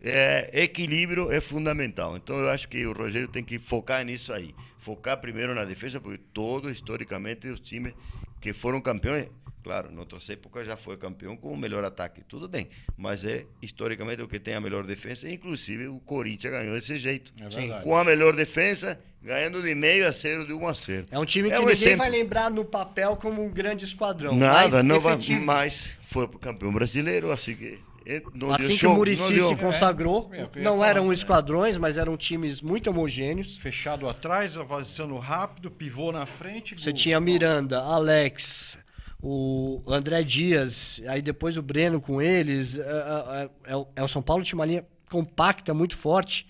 É, equilíbrio é fundamental. Então eu acho que o Rogério tem que focar nisso aí. Focar primeiro na defesa, porque todo historicamente, os times que foram campeões Claro, em outras épocas já foi campeão com o melhor ataque, tudo bem. Mas é historicamente o que tem a melhor defesa. Inclusive o Corinthians ganhou desse jeito. É Sim, com a melhor defesa, ganhando de meio a zero, de um a zero. É um time que é um ninguém exemplo. vai lembrar no papel como um grande esquadrão. Nada, não vai, mas foi campeão brasileiro, assim que não assim que o Murici se é, consagrou, é, é não falar, eram esquadrões, mas eram times muito homogêneos. Fechado atrás, avançando rápido, pivô na frente. Você gol, tinha Miranda, Alex, o André Dias, aí depois o Breno com eles. É, é, é, é, é, o São Paulo tinha uma linha compacta, muito forte.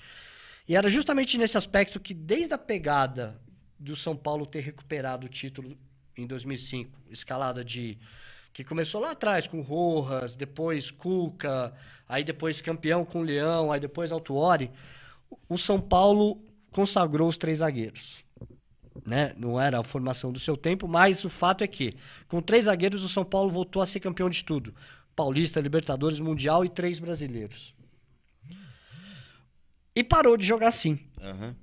E era justamente nesse aspecto que, desde a pegada do São Paulo ter recuperado o título em 2005, escalada de. que começou lá atrás com Rojas, depois Cuca, aí depois campeão com Leão, aí depois Altuori, o São Paulo consagrou os três zagueiros né? Não era a formação do seu tempo, mas o fato é que, com três zagueiros, o São Paulo voltou a ser campeão de tudo: Paulista, Libertadores, Mundial e três brasileiros. E parou de jogar assim. Uhum.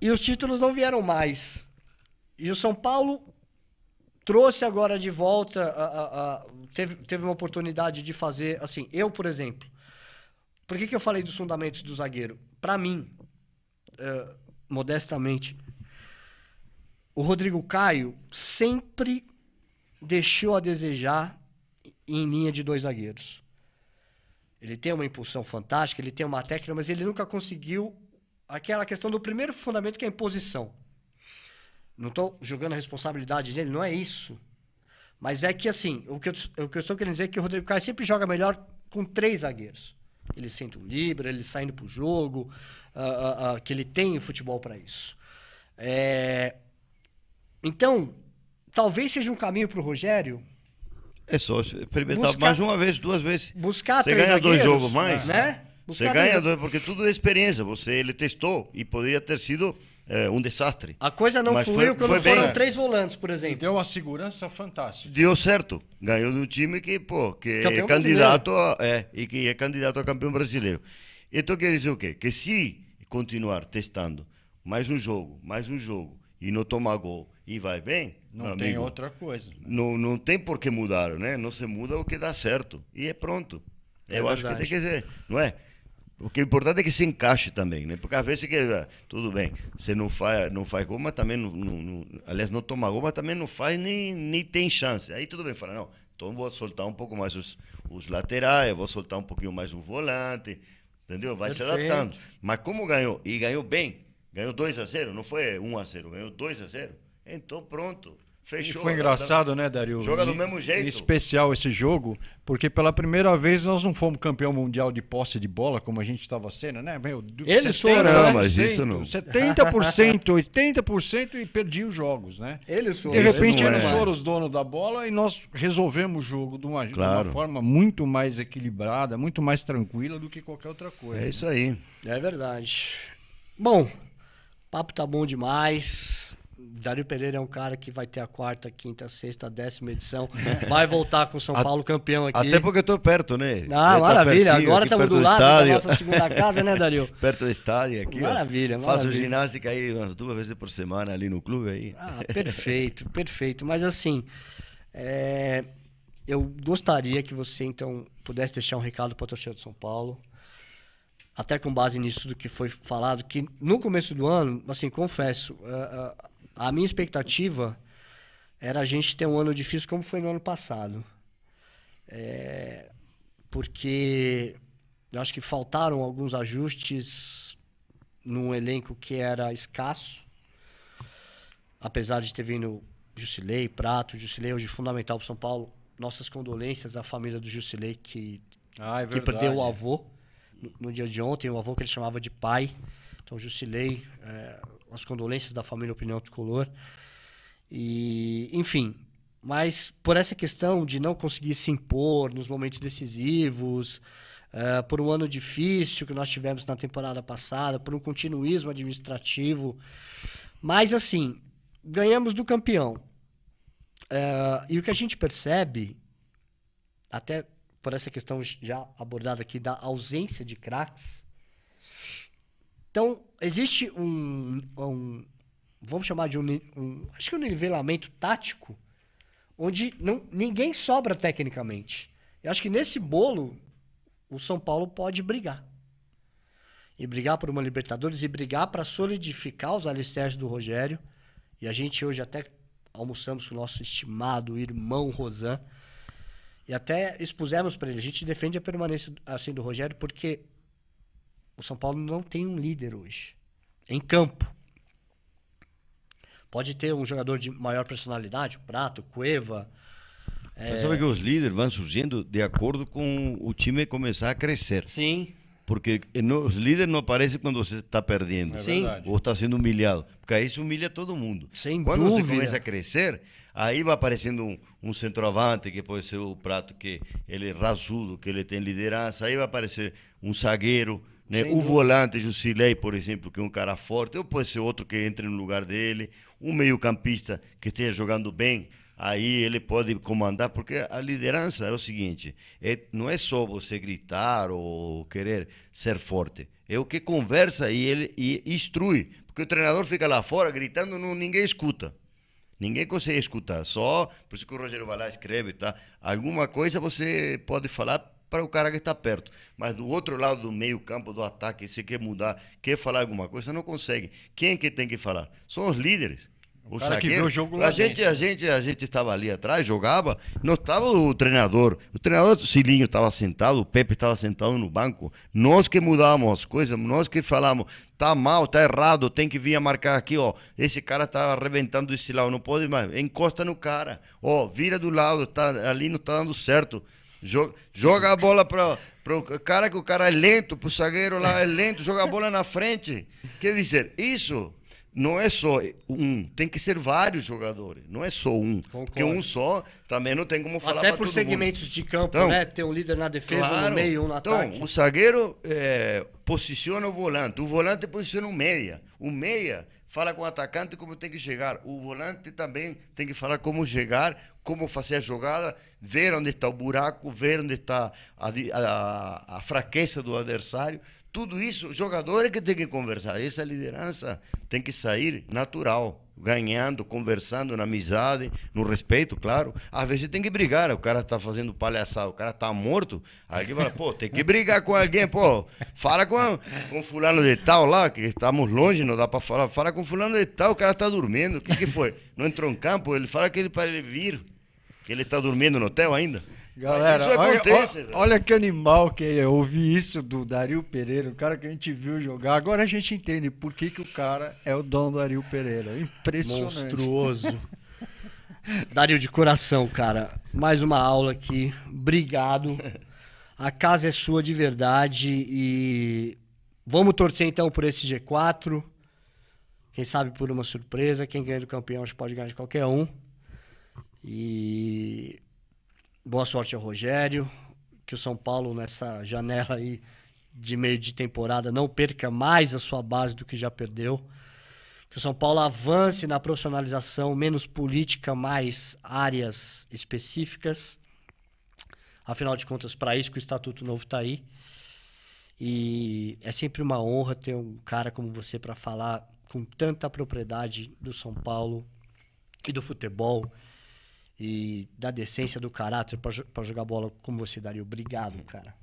E os títulos não vieram mais. E o São Paulo trouxe agora de volta. A, a, a, teve, teve uma oportunidade de fazer. Assim, eu, por exemplo. Por que, que eu falei dos fundamentos do zagueiro? Para mim, uh, modestamente, o Rodrigo Caio sempre deixou a desejar em linha de dois zagueiros. Ele tem uma impulsão fantástica, ele tem uma técnica, mas ele nunca conseguiu aquela questão do primeiro fundamento que é a imposição. Não estou jogando a responsabilidade dele, não é isso. Mas é que, assim, o que, eu, o que eu estou querendo dizer é que o Rodrigo Caio sempre joga melhor com três zagueiros. Ele sente um libra, ele saindo para o jogo, uh, uh, uh, que ele tem o futebol para isso. É, então, talvez seja um caminho para o Rogério. É só experimentar buscar, mais uma vez, duas vezes. Buscar Você ganha dois jogos mais, né? você ganha dois, porque tudo é experiência. Você ele testou e poderia ter sido é, um desastre. A coisa não fluiu foi, quando foi foram bem. três volantes, por exemplo. E deu uma segurança fantástica. Deu certo. Ganhou de um time que, pô, que é candidato a, é, e que é candidato a campeão brasileiro. Então quer dizer o quê? Que se continuar testando mais um jogo, mais um jogo e não tomar gol e vai bem. Não tem outra coisa. Né? Não, não tem por que mudar, né? Não se muda o que dá certo. E é pronto. É Eu verdade. acho que tem que ser, não é? O que é importante é que se encaixe também, né? Porque às vezes que, ah, tudo bem, você não faz, não faz goma, também não, não, não, aliás, não toma goma, também não faz nem, nem tem chance. Aí tudo bem, fala, não, então vou soltar um pouco mais os, os laterais, vou soltar um pouquinho mais o volante, entendeu? Vai Perfeito. se adaptando. Mas como ganhou, e ganhou bem, ganhou 2 a 0, não foi 1 um a 0, ganhou 2 a 0. Então pronto. Fechou. E foi engraçado, né, Dario? Joga do e, mesmo jeito. especial esse jogo, porque pela primeira vez nós não fomos campeão mundial de posse de bola, como a gente estava sendo, né? Meu, Eles foram, mas isso não. 70%, 80% e perdi os jogos, né? Eles foram. De repente eles, é. foram os donos da bola e nós resolvemos o jogo de uma, claro. de uma, forma muito mais equilibrada, muito mais tranquila do que qualquer outra coisa. É né? isso aí. É verdade. Bom, papo tá bom demais. Dario Pereira é um cara que vai ter a quarta, quinta, sexta, décima edição. Vai voltar com o São Paulo campeão aqui. Até porque eu tô perto, né? Ah, maravilha. Tá Agora estamos do, lado da nossa segunda casa, né, Dario? perto do estádio aqui. Maravilha, maravilha. Faço ginástica aí umas duas vezes por semana ali no clube aí. Ah, perfeito, perfeito. Mas assim, é... eu gostaria que você então pudesse deixar um recado para o torcedor de São Paulo até com base nisso do que foi falado, que no começo do ano, assim, confesso, uh, uh, a minha expectativa era a gente ter um ano difícil como foi no ano passado. É, porque eu acho que faltaram alguns ajustes num elenco que era escasso, apesar de ter vindo Jusilei, Prato, Jusilei hoje é fundamental para São Paulo. Nossas condolências à família do Jusilei que, ah, é que perdeu o avô no, no, dia de ontem, o avô que ele chamava de pai. Então, Jusilei, é, as condolências da família Opinião Tricolor. E, enfim, mas por essa questão de não conseguir se impor nos momentos decisivos, uh, por um ano difícil que nós tivemos na temporada passada, por um continuismo administrativo. Mas, assim, ganhamos do campeão. Uh, e o que a gente percebe, até por essa questão já abordada aqui da ausência de craques, então, existe um, um vamos chamar de um, um, acho que um nivelamento tático, onde não, ninguém sobra tecnicamente. Eu acho que nesse bolo o São Paulo pode brigar. E brigar por uma Libertadores e brigar para solidificar os alicerces do Rogério. E a gente hoje até almoçamos com o nosso estimado irmão Rosan. E até expusemos para ele. A gente defende a permanência assim do Rogério porque o São Paulo não tem um líder hoje. Em campo. Pode ter um jogador de maior personalidade, o Prato, o Cueva. É... Mas sabe é que os líderes vão surgindo de acordo com o time começar a crescer. Sim. Porque eh, os líderes não aparecem quando você está perdendo. É Ou está sendo humilhado. Porque aí se humilha todo mundo. Sem quando dúvida. você começa a crescer, aí vai aparecendo um, um, centroavante, que pode ser o Prato, que ele é rasudo, que ele tem liderança. Aí vai aparecer um zagueiro, né? O volante Silei, por exemplo, que é um cara forte, ou pode ser outro que entre no lugar dele, um meio-campista que esteja jogando bem, aí ele pode comandar, porque a liderança é o seguinte: é, não é só você gritar ou querer ser forte, é o que conversa e ele e instrui, porque o treinador fica lá fora gritando, não, ninguém escuta. Ninguém consegue escutar, só por isso que o Rogério vai lá escreve, tá? Alguma coisa você pode falar para o cara que está perto. Mas do outro lado do meio campo do ataque, se quer mudar, quer falar alguma coisa, não consegue. Quem é que tem que falar? São os líderes. O, o saqueiro, a gente, a gente, a gente estava ali atrás, jogava, não estava o treinador. O treinador Silinho estava sentado, o Pepe estava sentado no banco. Nós que mudávamos as coisas, nós que falávamos, tá mal, tá errado, tem que vir a marcar aqui, ó. Esse cara está arrebentando esse lado, não pode mais. Encosta no cara. Ó, vira do lado, tá ali não está dando certo. Joga, joga a bola para o cara que o cara é lento, para o zagueiro lá é lento, joga a bola na frente. Quer dizer, isso não é só um, tem que ser vários jogadores, não é só um. Concordo. Porque um só também não tem como falar Até por segmentos mundo. de campo, então, né? Tem um líder na defesa, claro, no meio, um na então, ataque. O zagueiro é, posiciona o volante, o volante posiciona o meia. O meia fala com o atacante como tem que chegar. O volante também tem que falar como chegar, como fazer a jogada, ver onde está o buraco, ver onde está a, a, a fraqueza do adversário. Tudo isso, jogador é que tem que conversar. Essa liderança tem que sair natural, ganhando, conversando na amizade, no respeito, claro. Às vezes tem que brigar, o cara está fazendo palhaçada, o cara está morto. Aí fala, pô, tem que brigar com alguém, pô, fala com, a, com fulano de tal lá, que estamos longe, não dá para falar. Fala com fulano de tal, o cara está dormindo, o que, que foi? Não entrou em campo, ele fala que ele para ele vir. Ele tá dormindo no hotel ainda? Galera, olha, acontece, olha, olha, que animal que é ouvir isso do Dario Pereira, o cara que a gente viu jogar. Agora a gente entende por que, que o cara é o dono do Dario Pereira. Impressionante. Monstruoso. Dario de coração, cara. Mais uma aula aqui. Obrigado. A casa é sua de verdade e vamos torcer então por esse G4. Quem sabe por uma surpresa, quem ganha do campeão acho que pode ganhar de qualquer um. E boa sorte ao Rogério, que o São Paulo nessa janela aí de meio de temporada não perca mais a sua base do que já perdeu. Que o São Paulo avance na profissionalização, menos política, mais áreas específicas. Afinal de contas, para isso que o Estatuto Novo está aí. E é sempre uma honra ter um cara como você para falar com tanta propriedade do São Paulo e do futebol e da decência do caráter para jogar bola como você daria. Obrigado, cara.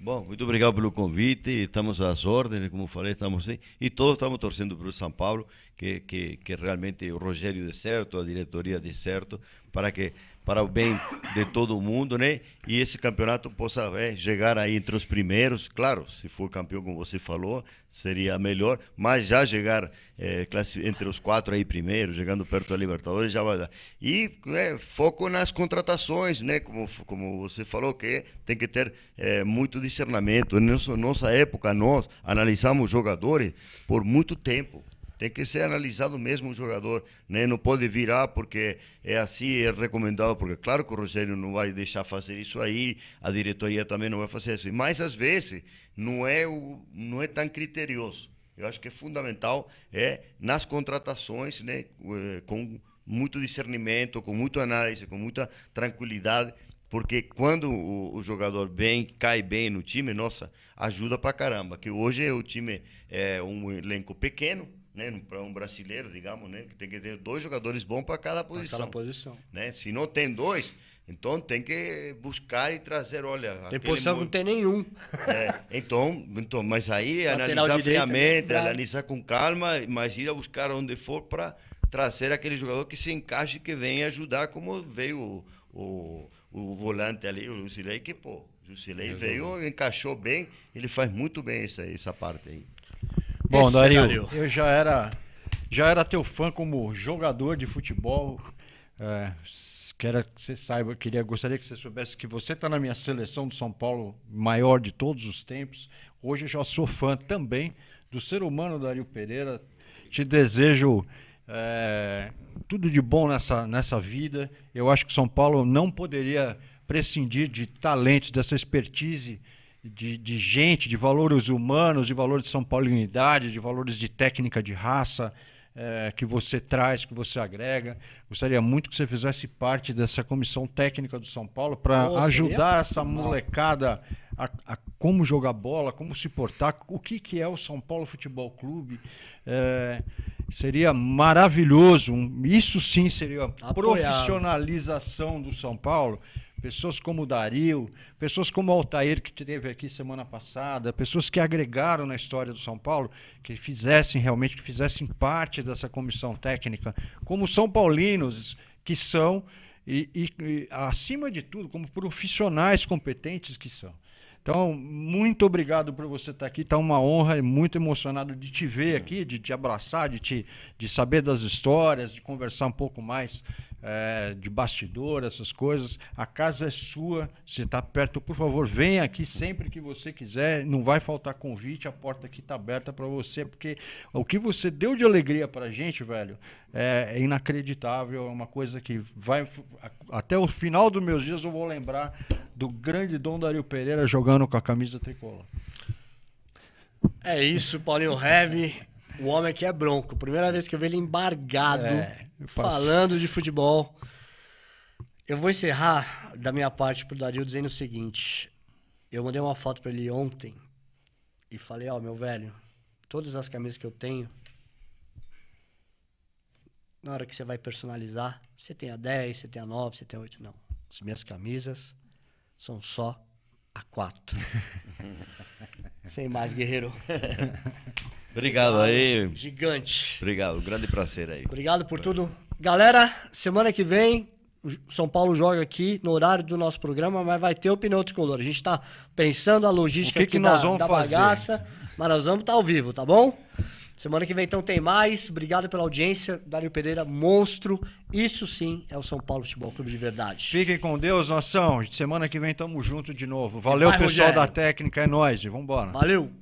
Bom, muito obrigado pelo convite. Estamos às ordens, né? como falei, estamos sim. E todos estamos torcendo para o São Paulo, que, que, que realmente o Rogério dê certo, a diretoria dê certo, para que para o bem de todo mundo, né? E esse campeonato possa é, chegar aí entre os primeiros, claro, se for campeão como você falou, seria melhor, mas já chegar é, entre os quatro aí primeiro, chegando perto da Libertadores, já vai dar. E é, foco nas contratações, né? Como, como você falou, que tem que ter é, muito discernimento. Nossa, nossa época, nós analisamos jogadores por muito tempo tem que ser analisado mesmo o jogador, né? Não pode virar porque é assim, é recomendado, porque claro que o Rogério não vai deixar fazer isso aí, a diretoria também não vai fazer isso. Mas às vezes não é o, não é tão criterioso. Eu acho que é fundamental é nas contratações, né, eh, com muito discernimento, com muita análise, com muita tranquilidade, porque quando o, o, jogador bem cai bem no time, nossa, ajuda pra caramba. Que hoje o time é um elenco pequeno, né, para um brasileiro, digamos, né, que tem que ter dois jogadores bons para cada posição. cada posição. Né? Se não tem dois, então tem que buscar e trazer, olha. Tem posição não tem nenhum. É, então, então, mas aí Lateral analisar friamente, é analisar com calma, mas ir a buscar onde for para trazer aquele jogador que se encaixe, que venha ajudar, como veio o, o, o volante ali, o Jusilei, que pô, Jusilei veio, encaixou bem, ele faz muito bem essa, essa parte aí. Bom, Dario, eu já era, já era teu fã como jogador de futebol. É, quero que você saiba, queria, gostaria que você soubesse que você está na minha seleção do São Paulo, maior de todos os tempos. Hoje eu já sou fã também do ser humano Dario Pereira. Te desejo é, tudo de bom nessa, nessa vida. Eu acho que São Paulo não poderia prescindir de talentos, dessa expertise de, de, gente, de valores humanos, de valores de São Paulinidade, de valores de técnica de raça é, que você traz, que você agrega. Gostaria muito que você fizesse parte dessa comissão técnica do São Paulo para ajudar essa molecada a, a, como jogar bola, como se portar, o que, que é o São Paulo Futebol Clube. É, seria maravilhoso. isso sim seria a profissionalização do São Paulo pessoas como o Dario, pessoas como o Altair, que teve aqui semana passada, pessoas que agregaram na história do São Paulo, que fizessem realmente, que fizessem parte dessa comissão técnica, como São Paulinos que são, e, e, e acima de tudo, como profissionais competentes que são. Então, muito obrigado por você estar aqui. Está uma honra e muito emocionado de te ver é. aqui, de te abraçar, de, te, de saber das histórias, de conversar um pouco mais é, de bastidor, essas coisas. A casa é sua, você está perto, por favor, venha aqui sempre que você quiser. Não vai faltar convite, a porta aqui está aberta para você, porque o que você deu de alegria para a gente, velho, é, inacreditável. É uma coisa que vai. Até o final dos meus dias eu vou lembrar do grande Dom Dario Pereira jogando com a camisa tricolor. É isso, Paulinho Heavy. O homem aqui é bronco. Primeira vez que eu vi ele embargado é, falando de futebol. Eu vou encerrar da minha parte pro Dario dizendo o seguinte. Eu mandei uma foto para ele ontem e falei, ó, oh, meu velho, todas as camisas que eu tenho, na hora que você vai personalizar, você tem a 10, você tem a 9, você tem a 8, não. As minhas camisas são só a 4. Sem mais, guerreiro. Obrigado ah, aí. Gigante. Obrigado, grande prazer aí. Obrigado por tudo. Galera, semana que vem, São Paulo joga aqui no horário do nosso programa, mas vai ter o pneu tricolor. A gente está pensando a logística o que, que nós da, vamos da fazer? bagaça, mas nós vamos estar tá ao vivo, tá bom? Semana que vem então tem mais. Obrigado pela audiência. Dário Pereira, monstro. Isso sim é o São Paulo Futebol Clube de verdade. Fiquem com Deus, nação. Semana que vem tamo junto de novo. Valeu, vai, pessoal Rogério. da técnica, é nóis. Vambora. Valeu.